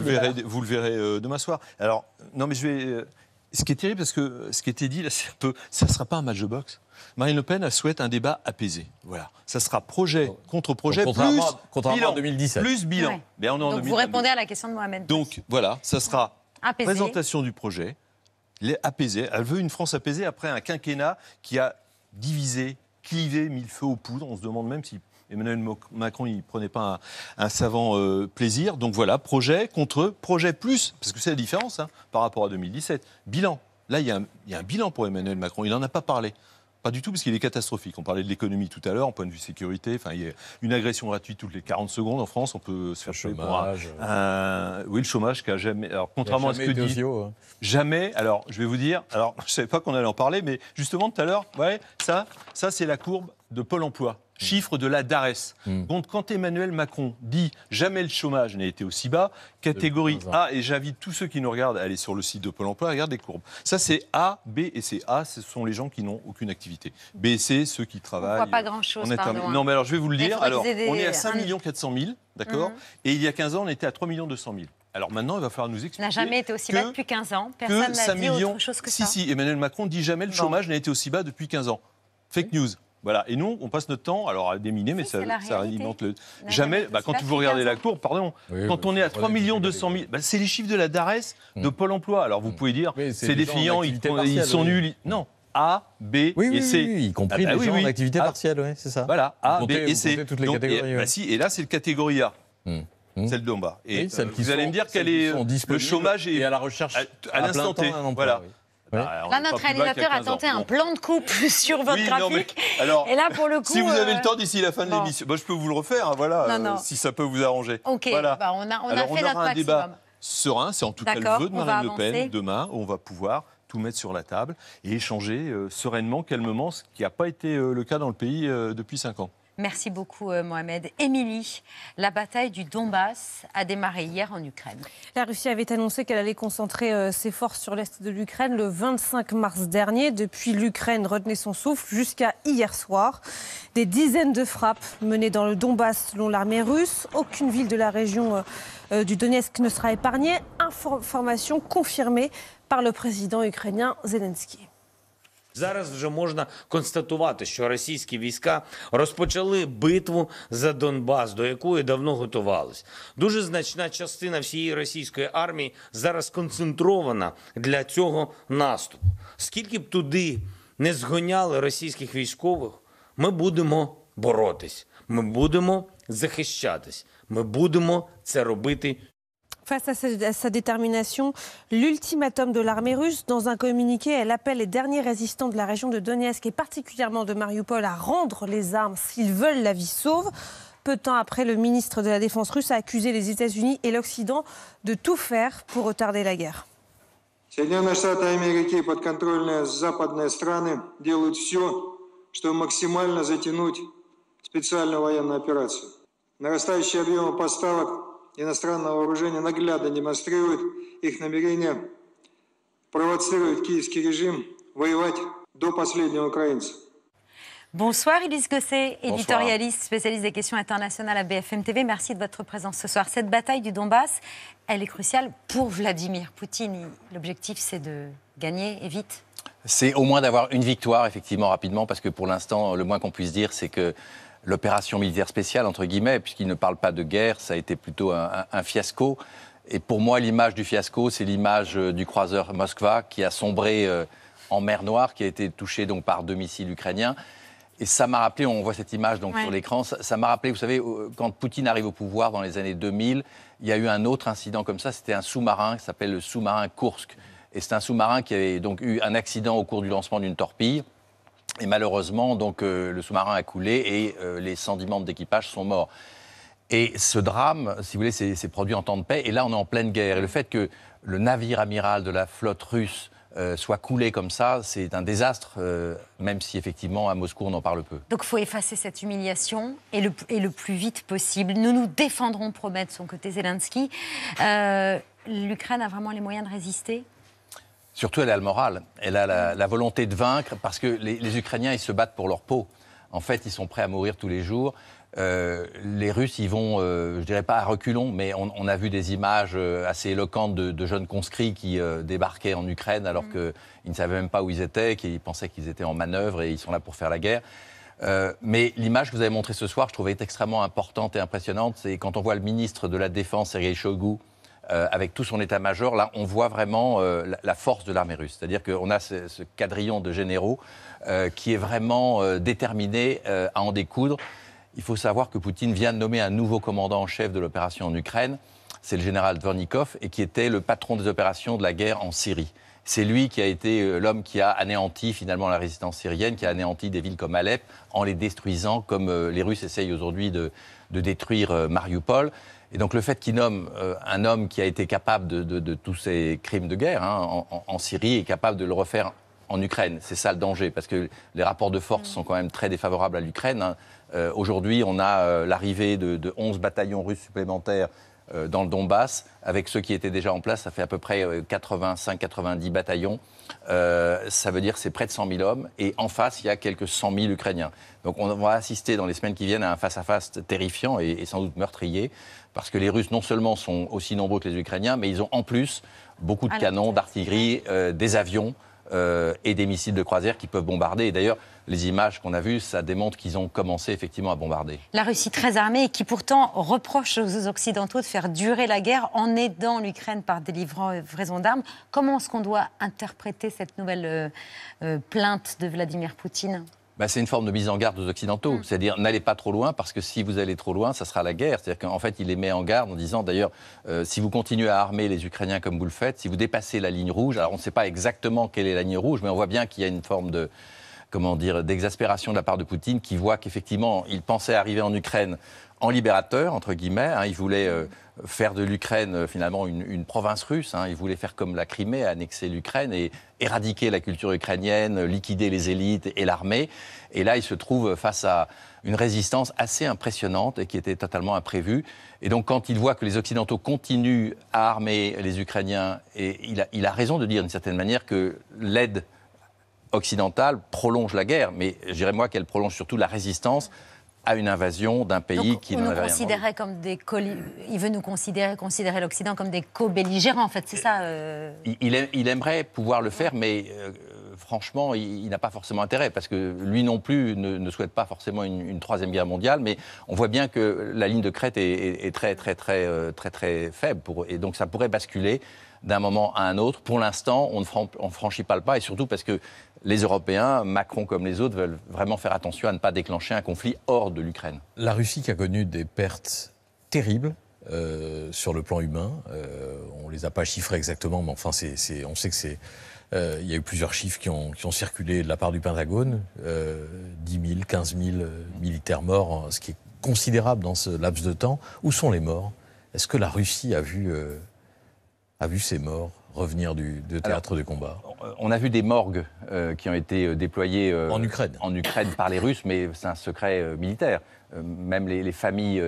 le, verrez, euh, demain soir. Alors, non, mais je vais. Euh, ce qui est terrible, parce que euh, ce qui était dit là, c'est un peu. Ça ne sera pas un match de boxe. Marine Le Pen souhaite un débat apaisé. Voilà. Ça sera projet contre projet, plus, bilan, 2017. plus bilan. Donc vous répondez à la question de Mohamed. Donc voilà, ça sera présentation du projet, apaisée. Elle veut une France apaisée après un quinquennat qui a divisé, clivé, mis le feu aux poudres. On se demande même si Emmanuel Macron ne prenait pas un, savant euh, plaisir. Donc voilà, projet contre projet plus, parce que c'est la différence hein, par rapport à 2017. Bilan. Là, il il y, a un, bilan pour Emmanuel Macron. Il n'en a pas parlé. Pas du tout, parce qu'il est catastrophique. On parlait de l'économie tout à l'heure, en point de vue sécurité. Enfin, il y a une agression gratuite toutes les 40 secondes en France. On peut se faire chômage. Euh. oui, le chômage qui a jamais. Alors, contrairement à ce que dit. Hein. Jamais. Alors, je vais vous dire. Alors, je savais pas qu'on allait en parler, mais justement tout à l'heure, ouais, ça, ça c'est la courbe de Pôle Emploi. Mmh. chiffre de la DARES. Mmh. Donc quand Emmanuel Macron dit jamais le chômage n'a été aussi bas, catégorie A, et j'invite tous ceux qui nous regardent à aller sur le site de Pôle emploi, regarder les courbes. Ça c'est A, B et C. A, ce sont les gens qui n'ont aucune activité. B et C, ceux qui travaillent. On voit pas grand chose. Hein. Non mais alors je vais vous le bah, dire. Alors, on est à 5 400 000, d'accord mmh. Et il y a 15 ans, on était à 3 200 000. Alors maintenant, il va falloir nous expliquer. N'a jamais été aussi bas depuis 15 ans. Personne n'a dit millions... autre chose que ça. Si, si, Emmanuel Macron dit jamais le chômage n'a été aussi bas depuis 15 ans. Fake news. Voilà. Et nous, on passe notre temps alors à déminer, mais ça, ça alimente le. Jamais. Bah, quand vous regardez la courbe, pardon. quand bah, on est à 3 millions 200 000, bah, c'est les chiffres de la Dares, de hmm. Pôle Emploi. Alors vous hmm. pouvez dire, c'est défiant, ils, sont nuls. Non. A, B et C. Oui, y compris ah, bah les gens en activité ah. partielle, oui, c'est ça. Voilà, A, B et C. Toutes et, si, et là, c'est le catégorie A. Hmm. Celle d'en bas. Et euh, vous allez me dire qu'elle est le chômage est et à la recherche à, l'instant T. voilà. Ah, là, notre réalisateur a, tenté un plan de coupe sur votre graphique. et là, pour le coup. Si vous avez le euh, temps d'ici la fin de l'émission, je peux vous le refaire, hein, voilà, euh, si ça peut vous arranger. Ok, bah, on a, un débat serein, c'est en tout cas le vœu de Marine Le Pen. Demain, on va pouvoir tout mettre sur la table et échanger euh, sereinement, calmement, ce qui n'a pas été le cas dans le pays depuis 5 ans. Merci beaucoup, euh, Mohamed. Émilie, la bataille du Donbass a démarré hier en Ukraine. La Russie avait annoncé qu'elle allait concentrer euh, ses forces sur l'est de l'Ukraine le 25 mars dernier. Depuis l'Ukraine, retenait son souffle jusqu'à hier soir. Des dizaines de frappes menées dans le Donbass selon l'armée russe. Aucune ville de la région euh, du Donetsk ne sera épargnée. Information confirmée par le président ukrainien Zelensky. Зараз вже можна констатувати, що російські війська розпочали битву за Донбас, до якої давно готувались. Дуже значна частина всієї російської армії зараз концентрована для цього наступу. Скільки б туди не згоняли російських військових, ми будемо боротись, ми будемо захищатись, ми будемо це робити Face à sa, détermination, l'ultimatum de l'armée russe, dans un communiqué, elle appelle les derniers résistants de la région de Donetsk et particulièrement de Mariupol à rendre les armes s'ils veulent la vie sauve. Peu de temps après, le ministre de la Défense russe a accusé les États-Unis et l'Occident de tout faire pour retarder la guerre. Bonsoir Élise Gosset, éditorialiste spécialiste des questions internationales à BFM TV. Merci de votre présence ce soir. Cette bataille du Donbass, elle est cruciale pour Vladimir Poutine. L'objectif, c'est de gagner et vite. C'est au moins d'avoir une victoire, effectivement, rapidement, parce que pour l'instant, le moins qu'on puisse dire, c'est que l'opération militaire spéciale, entre guillemets, puisqu'il ne parle pas de guerre, ça a été plutôt un, fiasco. Et pour moi, l'image du fiasco, c'est l'image euh, du croiseur Moskva qui a sombré euh, en mer Noire, qui a été touché donc, par deux missiles ukrainiens. Et ça m'a rappelé, on voit cette image donc, sur l'écran, ça m'a rappelé, vous savez, euh, quand Poutine arrive au pouvoir dans les années 2000, il y a eu un autre incident comme ça, c'était un sous-marin qui s'appelle le sous-marin Kursk. Et c'est un sous-marin qui avait donc eu un accident au cours du lancement d'une torpille. Et malheureusement, donc, euh, le sous-marin a coulé et euh, les 110 membres d'équipage sont morts. Et ce drame, si vous voulez, s'est produit en temps de paix. Et là, on est en pleine guerre. Et le fait que le navire amiral de la flotte russe euh, soit coulé comme ça, c'est un désastre, même si effectivement à Moscou on en parle peu. Donc il faut effacer cette humiliation et le, plus vite possible. Nous nous défendrons, promet de son côté Zelensky. L'Ukraine a vraiment les moyens de résister Surtout, elle a le moral, elle a la, volonté de vaincre, parce que les, Ukrainiens, ils se battent pour leur peau. En fait, ils sont prêts à mourir tous les jours. Euh, les Russes, ils vont, euh, je dirais pas à reculons, mais on, a vu des images euh, assez éloquentes de, jeunes conscrits qui débarquaient en Ukraine alors mm. qu'ils ne savaient même pas où ils étaient, qu'ils pensaient qu'ils étaient en manœuvre et ils sont là pour faire la guerre. mais l'image que vous avez montrée ce soir, je trouvais extrêmement importante et impressionnante. C'est quand on voit le ministre de la Défense, Sergei Shoigu, euh, avec tout son état-major, là, on voit vraiment euh, la, force de l'armée russe. C'est-à-dire qu'on a ce, quadrillon de généraux euh, qui est vraiment déterminé à en découdre. Il faut savoir que Poutine vient de nommer un nouveau commandant en chef de l'opération en Ukraine. C'est le général Dvornikov, et qui était le patron des opérations de la guerre en Syrie. C'est lui qui a été l'homme qui a anéanti finalement la résistance syrienne, qui a anéanti des villes comme Alep en les détruisant, comme les Russes essayent aujourd'hui de, de détruire Mariupol. Et donc le fait qu'il nomme euh, un homme qui a été capable de, tous ces crimes de guerre hein, en, Syrie et capable de le refaire en Ukraine, c'est ça le danger, parce que les rapports de force mm. sont quand même très défavorables à l'Ukraine. Hein. Euh, aujourd'hui, on a euh, l'arrivée de, 11 bataillons russes supplémentaires dans le Donbass. Avec ceux qui étaient déjà en place, ça fait à peu près 85-90 bataillons. ça veut dire c'est près de 100 000 hommes. Et en face, il y a quelques 100 000 Ukrainiens. Donc on va assister dans les semaines qui viennent à un face-à-face terrifiant et, sans doute meurtrier parce que les Russes, non seulement sont aussi nombreux que les Ukrainiens, mais ils ont en plus beaucoup de ah canons, d'artillerie, euh, des avions euh, et des missiles de croisière qui peuvent bombarder. Et d'ailleurs, les images qu'on a vues, ça démontre qu'ils ont commencé effectivement à bombarder. La Russie très armée et qui pourtant reproche aux Occidentaux de faire durer la guerre en aidant l'Ukraine par livraisons d'armes. Comment est-ce qu'on doit interpréter cette nouvelle euh, plainte de Vladimir Poutine bah, c'est une forme de mise en garde aux Occidentaux. Mm. C'est-à-dire, n'allez pas trop loin, parce que si vous allez trop loin, ça sera la guerre. C'est-à-dire qu'en fait, il les met en garde en disant, d'ailleurs, euh, si vous continuez à armer les Ukrainiens comme vous le faites, si vous dépassez la ligne rouge, alors on ne sait pas exactement quelle est la ligne rouge, mais on voit bien qu'il y a une forme de comment dire, d'exaspération de la part de Poutine, qui voit qu'effectivement, il pensait arriver en Ukraine en libérateur, entre guillemets. Hein. il voulait euh, faire de l'Ukraine euh, finalement une, province russe. Hein. il voulait faire comme la Crimée, annexer l'Ukraine et éradiquer la culture ukrainienne, liquider les élites et l'armée. Et là, il se trouve face à une résistance assez impressionnante et qui était totalement imprévue. Et donc, quand il voit que les Occidentaux continuent à armer les Ukrainiens, et il a, il a raison de dire d'une certaine manière que l'aide occidentale prolonge la guerre, mais je dirais moi qu'elle prolonge surtout la résistance à une invasion d'un pays Donc, qui on nous considérait comme des il veut nous considérer considérer l'Occident comme des co-belligérants en fait c'est ça euh. il, il, aimerait pouvoir le faire mais euh, franchement il, n'a pas forcément intérêt parce que lui non plus ne, souhaite pas forcément une, troisième guerre mondiale mais on voit bien que la ligne de crête est, très, très, très euh, très très faible pour, et donc ça pourrait basculer d'un moment à un autre. Pour l'instant, on ne franchit pas le pas, et surtout parce que les Européens, Macron comme les autres, veulent vraiment faire attention à ne pas déclencher un conflit hors de l'Ukraine. La Russie qui a connu des pertes terribles euh, sur le plan humain, euh, on ne les a pas chiffrées exactement, mais enfin, on sait que c'est... Euh, il y a eu plusieurs chiffres qui ont, qui ont, circulé de la part du Pentagone, 10 000, 15 000 militaires morts, hein, ce qui est considérable dans ce laps de temps. Où sont les morts Est-ce que la Russie a vu a vu ces morts revenir du, théâtre de combat On a vu des morgues euh, qui ont été euh, déployées euh, en, Ukraine. en Ukraine par les Russes, mais c'est un secret militaire. même les, familles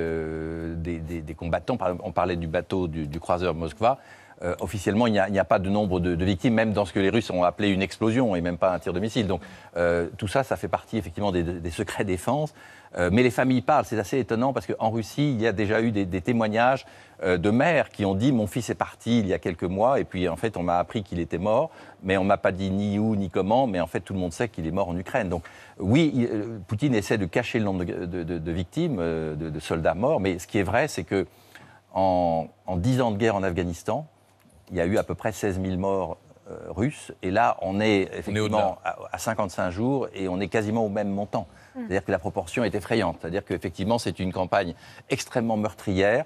des, combattants, on parlait du bateau du croiseur Moskva, euh, officiellement, il n'y, a, pas de nombre de, victimes, même dans ce que les Russes ont appelé une explosion et même pas un tir de missile. Donc euh, tout ça, ça fait partie effectivement des, secrets défense. Euh, mais les familles parlent, c'est assez étonnant parce qu'en Russie, il y a déjà eu des, témoignages de mères qui ont dit mon fils est parti il y a quelques mois et puis en fait on m'a appris qu'il était mort, mais on m'a pas dit ni où ni comment, mais en fait tout le monde sait qu'il est mort en Ukraine. Donc oui, Poutine essaie de cacher le nombre de, victimes, de, soldats morts, mais ce qui est vrai, c'est que en, en ans de guerre en Afghanistan, il y a eu à peu près 16 000 morts euh, russes. Et là, on est effectivement à, 55 jours et on est quasiment au même montant. Hmm. C'est-à-dire que la proportion est effrayante. C'est-à-dire qu'effectivement, c'est une campagne extrêmement meurtrière.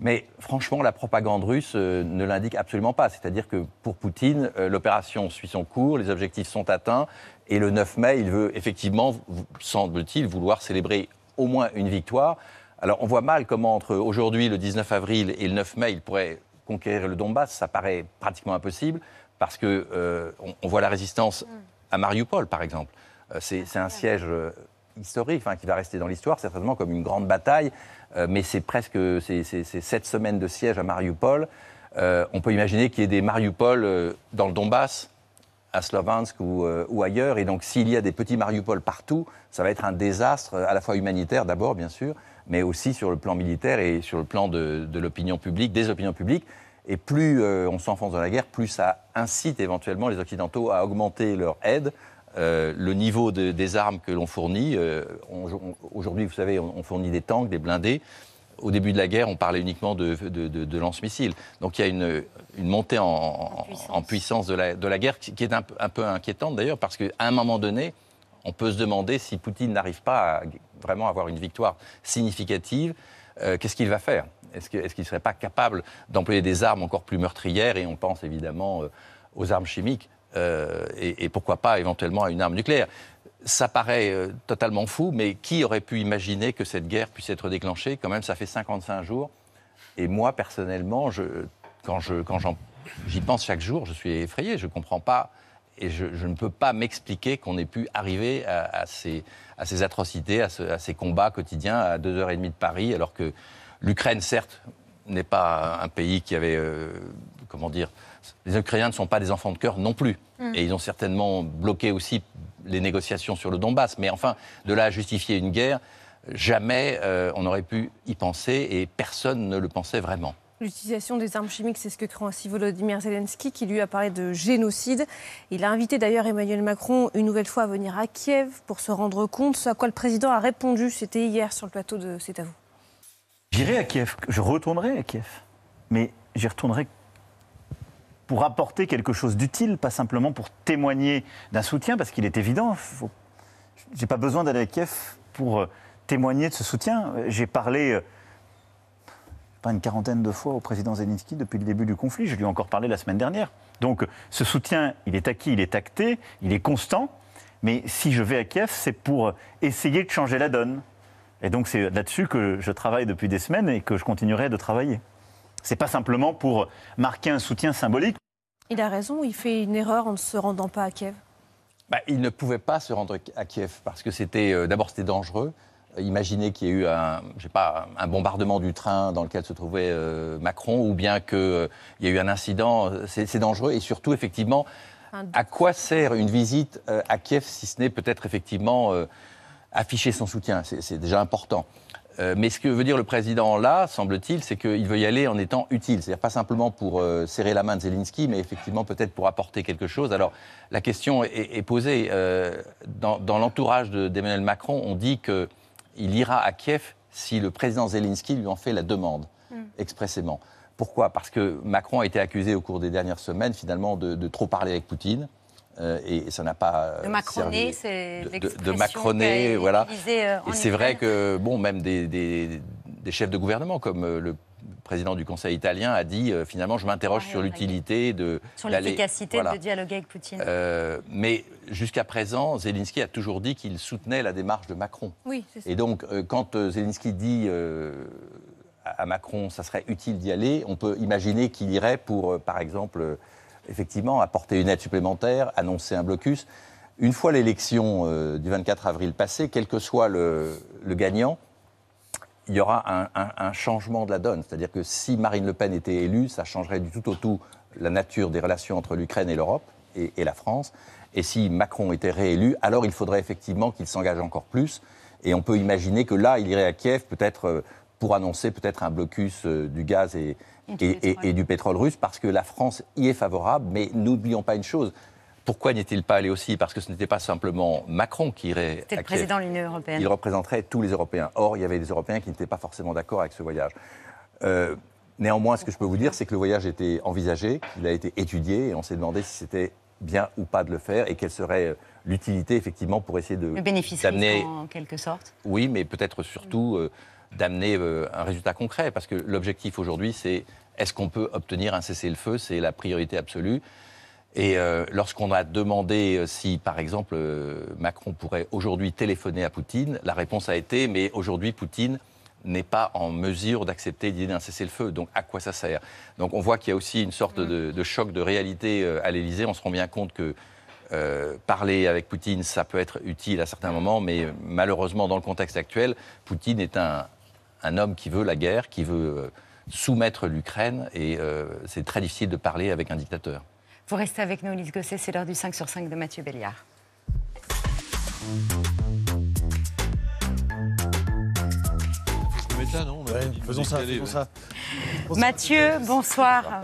Mais franchement, la propagande russe euh, ne l'indique absolument pas. C'est-à-dire que pour Poutine, euh, l'opération suit son cours, les objectifs sont atteints, et le 9 mai, il veut effectivement, semble-t-il, vouloir célébrer au moins une victoire. Alors on voit mal comment entre aujourd'hui, le 19 avril, et le 9 mai, il pourrait conquérir le Donbass, ça paraît pratiquement impossible, parce que euh, on, voit la résistance mm. à Mariupol, par exemple. Euh, ah, c'est un siège euh, historique qui va rester dans l'histoire, certainement comme une grande bataille, mais c'est presque c'est sept semaines de siège à Mariupol. on peut imaginer qu'il y ait des Mariupol dans le Donbass à Slovansk euh, ou, ailleurs. Et donc, s'il y a des petits Mariupol partout, ça va être un désastre, à la fois humanitaire d'abord, bien sûr, mais aussi sur le plan militaire et sur le plan de, l'opinion publique, des opinions publiques. Et plus euh, on s'enfonce dans la guerre, plus ça incite éventuellement les Occidentaux à augmenter leur aide. Euh, le niveau des armes que l'on fournit, aujourd'hui, vous savez, on, fournit des tanks, des blindés au début de la guerre, on parlait uniquement de, lance-missiles. Donc il y a une, montée en, puissance. de, la, guerre qui, est un, peu inquiétante d'ailleurs, parce qu'à un moment donné, on peut se demander si Poutine n'arrive pas à vraiment avoir une victoire significative, euh, qu'est-ce qu'il va faire Est-ce qu'il ne serait pas capable d'employer des armes encore plus meurtrières Et on pense évidemment euh, aux armes chimiques. Euh, et pourquoi pas éventuellement à une arme nucléaire. Ça paraît euh, totalement fou, mais qui aurait pu imaginer que cette guerre puisse être déclenchée Quand même, ça fait 55 jours. Et moi, personnellement, je, quand, je, quand j'y pense chaque jour, je suis effrayé. Je ne comprends pas et je, ne peux pas m'expliquer qu'on ait pu arriver à, ces, à ces, atrocités, à, ces combats quotidiens à 2h30 de Paris, alors que l'Ukraine, certes, n'est pas un pays qui avait. Euh, comment dire Les Ukrainiens ne sont pas des enfants de cœur non plus. Mm. Et ils ont certainement bloqué aussi les négociations sur le Donbass. Mais enfin, de là à justifier une guerre, jamais euh, on aurait pu y penser et personne ne le pensait vraiment. L'utilisation des armes chimiques, c'est ce que croit aussi Volodymyr Zelensky, qui lui a parlé de génocide. Il a invité d'ailleurs Emmanuel Macron une nouvelle fois à venir à Kiev pour se rendre compte, ce à quoi le président a répondu, c'était hier sur le plateau de C'est à vous. J'irai à Kiev, je retournerai à Kiev, mais j'y retournerai pour apporter quelque chose d'utile, pas simplement pour témoigner d'un soutien, parce qu'il est évident, je j'ai pas besoin d'aller à Kiev pour euh, témoigner de ce soutien. J'ai parlé euh, pas une quarantaine de fois au président Zelensky depuis le début du conflit. Je lui ai encore parlé la semaine dernière. Donc ce soutien, il est acquis, il est acté, il est constant. Mais si je vais à Kiev, c'est pour essayer de changer la donne. Et donc c'est là-dessus que je travaille depuis des semaines et que je continuerai de travailler. C'est pas simplement pour marquer un soutien symbolique. Il a raison, il fait une erreur en ne se rendant pas à Kiev. Bah, il ne pouvait pas se rendre à Kiev parce que c'était euh, d'abord c'était dangereux. Euh, imaginez qu'il y ait eu un, bombardement du train dans lequel se trouvait euh, Macron, ou bien qu'il y ait eu un incident, c'est dangereux. Et surtout, effectivement, à quoi sert une visite à Kiev si ce n'est peut-être effectivement afficher son soutien C'est déjà important. Euh, mais ce que veut dire le président là, semble-t-il, c'est qu'il veut y aller en étant utile. C'est-à-dire pas simplement pour euh, serrer la main de Zelensky, mais effectivement peut-être pour apporter quelque chose. Alors la question est, posée. Euh, dans, l'entourage d'Emmanuel Macron, on dit qu'il ira à Kiev si le président Zelensky lui en fait la demande mm. expressément. Pourquoi Parce que Macron a été accusé au cours des dernières semaines finalement de trop parler avec Poutine euh, et, ça n'a pas euh, de macroné c'est de, macroné, voilà. Euh, et c'est vrai que bon, même des, chefs de gouvernement comme le président du Conseil italien a dit finalement je m'interroge sur l'utilité de sur l'efficacité de dialoguer avec Poutine. mais jusqu'à présent, Zelensky a toujours dit qu'il soutenait la démarche de Macron. Oui, ça. Et donc quand Zelensky dit à Macron ça serait utile d'y aller, on peut imaginer qu'il irait pour par exemple effectivement apporter une aide supplémentaire, annoncer un blocus. Une fois l'élection euh, du 24 avril passée, quel que soit le, gagnant, il y aura un, changement de la donne. C'est-à-dire que si Marine Le Pen était élue, ça changerait du tout au tout la nature des relations entre l'Ukraine et l'Europe et, et, la France. Et si Macron était réélu, alors il faudrait effectivement qu'il s'engage encore plus. Et on peut imaginer que là, il irait à Kiev, peut-être euh, pour annoncer peut-être un blocus euh, du gaz et, et, du pétrole russe parce que la France y est favorable. Mais n'oublions pas une chose. Pourquoi n'est-il pas allé aussi Parce que ce n'était pas simplement Macron qui irait. C'était le président de l'Union européenne. Il représenterait tous les Européens. Or, il y avait des Européens qui n'étaient pas forcément d'accord avec ce voyage. Euh, néanmoins, ce que je peux vous dire, c'est que le voyage était envisagé, il a été étudié, et on s'est demandé si c'était bien ou pas de le faire et quelle serait l'utilité effectivement pour essayer de le bénéficier en quelque sorte. Oui, mais peut-être surtout. Euh, d'amener euh, un résultat concret. Parce que l'objectif aujourd'hui, c'est est-ce qu'on peut obtenir un cessez-le-feu C'est la priorité absolue. Et euh, lorsqu'on a demandé euh, si, par exemple, Macron pourrait aujourd'hui téléphoner à Poutine, la réponse a été mais aujourd'hui, Poutine n'est pas en mesure d'accepter l'idée d'un cessez-le-feu. Donc à quoi ça sert Donc on voit qu'il y a aussi une sorte mm. de, choc de réalité à l'Élysée. On se rend bien compte que parler avec Poutine, ça peut être utile à certains moments, mais malheureusement, dans le contexte actuel, Poutine est un, un homme qui veut la guerre, qui veut euh, soumettre l'Ukraine, et euh, c'est très difficile de parler avec un dictateur. Vous restez avec nous, Lise Gosset, c'est l'heure du 5 sur 5 de Mathieu Béliard. faisons ça, ça. Mathieu, bonsoir.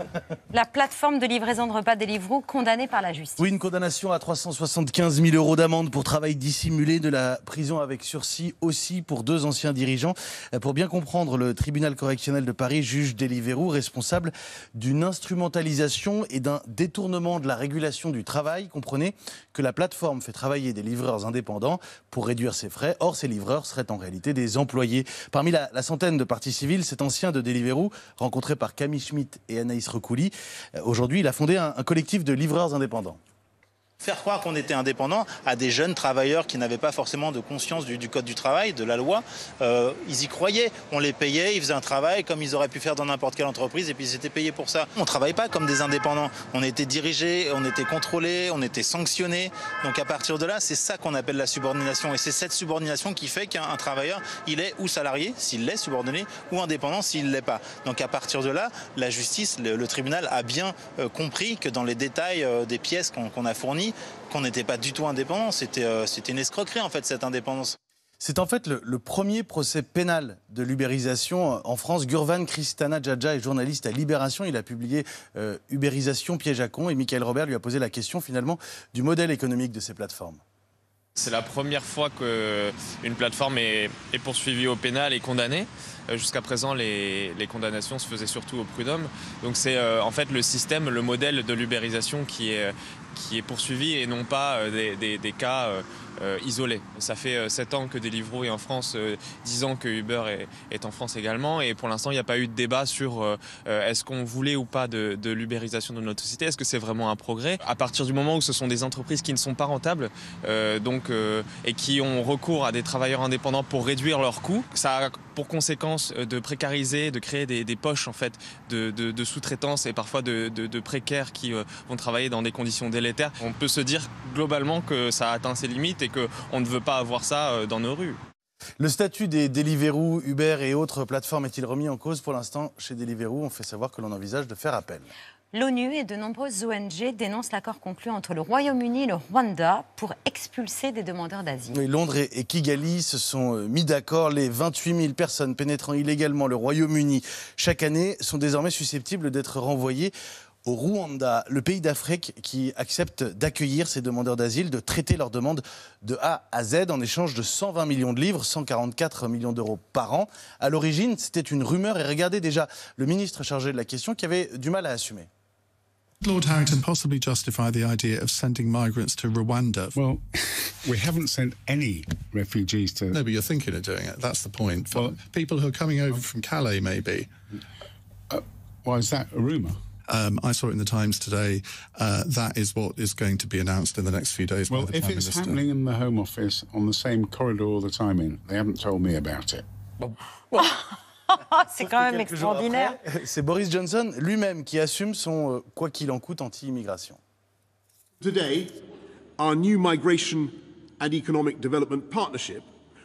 La plateforme de livraison de repas Deliveroo condamnée par la justice. Oui, une condamnation à 375 000 euros d'amende pour travail dissimulé, de la prison avec sursis aussi pour deux anciens dirigeants. Euh, pour bien comprendre, le tribunal correctionnel de Paris juge Deliveroo responsable d'une instrumentalisation et d'un détournement de la régulation du travail. Comprenez que la plateforme fait travailler des livreurs indépendants pour réduire ses frais. Or, ces livreurs seraient en réalité des employés. Parmi la, la centaine de parties civiles, cet ancien de Deliveroo rencontre rencontré par Camille Schmitt et Anaïs Recouli. Euh, aujourd'hui, il a fondé un, un collectif de livreurs indépendants. Faire croire qu'on était indépendant à des jeunes travailleurs qui n'avaient pas forcément de conscience du, code du travail, de la loi, euh, ils y croyaient. On les payait, ils faisaient un travail comme ils auraient pu faire dans n'importe quelle entreprise et puis ils étaient payés pour ça. On ne travaille pas comme des indépendants. On était dirigés, on était contrôlés, on était sanctionnés. Donc à partir de là, c'est ça qu'on appelle la subordination. Et c'est cette subordination qui fait qu'un travailleur, il est ou salarié, s'il l'est subordonné, ou indépendant, s'il ne l'est pas. Donc à partir de là, la justice, le, tribunal a bien euh, compris que dans les détails euh, des pièces qu'on a fournies, qu'on n'était pas du tout indépendant. Euh, c'était une escroquerie, en fait, cette indépendance. C'est en fait le, premier procès pénal de l'ubérisation euh, en France. Gurvan Kristana Djaja est journaliste à Libération. Il a publié euh, Ubérisation, piège à con. Et Michael Robert lui a posé la question finalement du modèle économique de ces plateformes. C'est la première fois qu'une plateforme est poursuivie au pénal et condamnée. Euh, jusqu'à présent, les, condamnations se faisaient surtout au prud'homme. Donc c'est euh, en fait le système, le modèle de l'ubérisation qui est, poursuivi et non pas euh, des cas euh, isolé. Ça fait 7 euh, ans que Deliveroo est en France, 10 euh, ans que Uber est, en France également, et pour l'instant, il n'y a pas eu de débat sur est-ce qu'on voulait ou pas de, de l'ubérisation de notre société, est-ce que c'est vraiment un progrès À partir du moment où ce sont des entreprises qui ne sont pas rentables, donc, et qui ont recours à des travailleurs indépendants pour réduire leurs coûts, ça a pour conséquence de précariser, de créer des, poches en fait de, sous-traitance et parfois de, précaires qui vont travailler dans des conditions délétères. On peut se dire globalement que ça a atteint ses limites et qu'on ne veut pas avoir ça euh, dans nos rues. Le statut des Deliveroo, Uber et autres plateformes est-il remis en cause Pour l'instant, chez Deliveroo, on fait savoir que l'on envisage de faire appel. L'ONU et de nombreuses ONG dénoncent l'accord conclu entre le Royaume-Uni et le Rwanda pour expulser des demandeurs d'asile. Londres et Kigali se sont euh, mis d'accord. Les 28 000 personnes pénétrant illégalement le Royaume-Uni chaque année sont désormais susceptibles d'être renvoyées au Rwanda, le pays d'Afrique qui accepte d'accueillir ces demandeurs d'asile, de traiter leurs demandes de A à Z en échange de 120 millions de livres, 144 millions d'euros par an. À l'origine, c'était une rumeur et regardez déjà le ministre chargé de la question qui avait du mal à assumer. Lord Harrington possibly justify the idea of sending migrants to Rwanda? Well, we haven't sent any refugees to. No, but you're thinking of doing it. That's the point. For well, people who are coming over um, from Calais, maybe. Uh, why is that a rumor? Um, I saw it in the Times today. Uh, that is what is going to be announced in the next few days. Well, if Prime it's Minister. happening in the Home Office on the same corridor that I'm in, they haven't told me about it. Well, c'est quand même extraordinaire. C'est Boris Johnson lui-même qui assume son euh, quoi qu'il en coûte anti-immigration. Today, our new migration and economic development partnership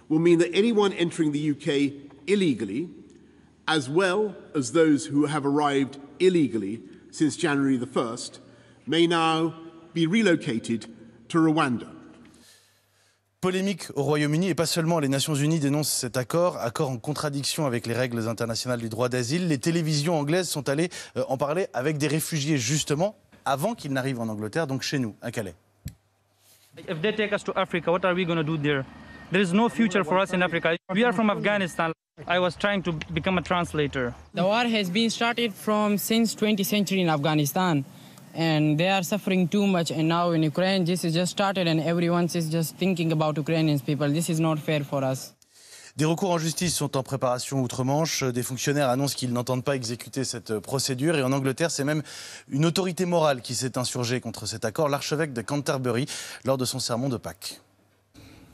will mean that anyone entering the UK illegally, as well as those who have arrived illegally, since January the 1st may now be relocated to Rwanda. Polémique au Royaume-Uni et pas seulement. Les Nations Unies dénoncent cet accord, accord en contradiction avec les règles internationales du droit d'asile. Les télévisions anglaises sont allées euh, en parler avec des réfugiés justement avant qu'ils n'arrivent en Angleterre, donc chez nous, à Calais. If they take us to Africa, what are we going to do there? There is no future for us in Africa. We are from Afghanistan. I was trying to become a translator. The war has been started from since 20th century in Afghanistan and they are suffering too much and now in Ukraine this is just started and everyone is just thinking about Ukrainian people. This is not fair for us. Des recours en justice sont en préparation outre-Manche. Des fonctionnaires annoncent qu'ils n'entendent pas exécuter cette procédure. Et en Angleterre, c'est même une autorité morale qui s'est insurgée contre cet accord, l'archevêque de Canterbury, lors de son sermon de Pâques.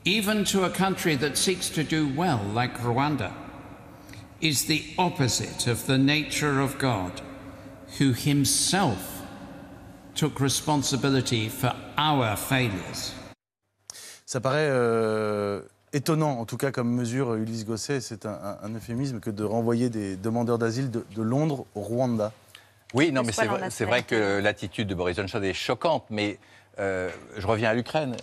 Even to a country that seeks to do well, like Rwanda, is the opposite of the nature of God, who himself took responsibility for our failures. Ça paraît euh, étonnant, en tout cas comme mesure, euh, Ulysse Gosset, c'est un, euphémisme que de renvoyer des demandeurs d'asile de, Londres au Rwanda. Oui, non, mais c'est vrai, vrai, que l'attitude de Boris Johnson est choquante, mais euh, je reviens à l'Ukraine.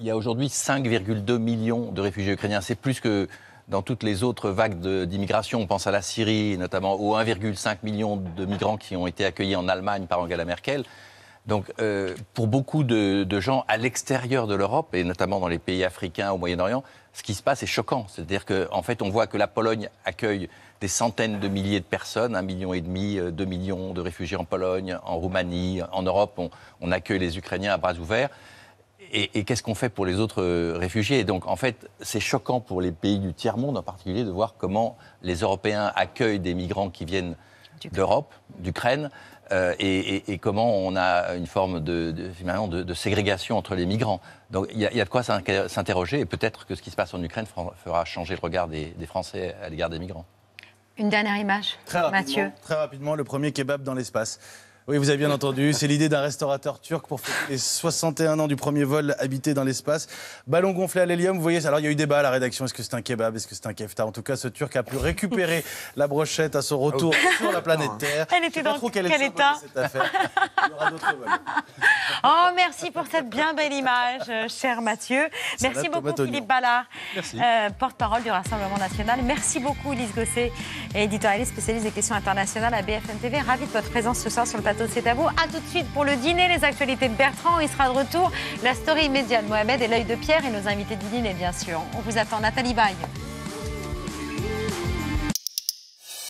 Il y a aujourd'hui 5,2 millions de réfugiés ukrainiens. C'est plus que dans toutes les autres vagues d'immigration. On pense à la Syrie, notamment aux 1,5 million de migrants qui ont été accueillis en Allemagne par Angela Merkel. Donc, euh, pour beaucoup de, gens à l'extérieur de l'Europe, et notamment dans les pays africains, au Moyen-Orient, ce qui se passe est choquant. C'est-à-dire qu'en fait, on voit que la Pologne accueille des centaines de milliers de personnes, un million et demi, euh, deux millions de réfugiés en Pologne, en Roumanie, en Europe, on accueille les Ukrainiens à bras ouverts et, qu'est-ce qu'on fait pour les autres euh, réfugiés Et donc, en fait, c'est choquant pour les pays du tiers-monde en particulier de voir comment les Européens accueillent des migrants qui viennent d'Europe, d'Ukraine, euh, et, comment on a une forme de, de ségrégation entre les migrants. Donc il y, a de quoi s'interroger, et peut-être que ce qui se passe en Ukraine fera changer le regard des, Français à l'égard des migrants. Une dernière image, Mathieu. très rapidement, le premier kebab dans l'espace. Oui, vous avez bien entendu. C'est l'idée d'un restaurateur turc pour les 61 ans du premier vol habité dans l'espace. Ballon gonflé à l'hélium, vous voyez. Alors, il y a eu débat à la rédaction. Est-ce que c'est un kebab Est-ce que c'est un kefta En tout cas, ce Turc a pu récupérer la brochette à son retour ah sur la planète Terre. Elle était dans quel, état cette affaire. Il y aura Oh, merci pour cette bien belle image, cher Mathieu. Merci beaucoup, Philippe Ballard, euh, porte-parole du Rassemblement national. Merci beaucoup, Elise Gosset, éditorialiste spécialiste des questions internationales à BFM TV. Ravi de votre présence ce soir sur le plateau. C'est à vous. A tout de suite pour le dîner, les actualités de Bertrand. Il sera de retour. La story immédiate de Mohamed et l'œil de Pierre et nos invités du dîner, bien sûr. On vous attend. Nathalie Baye.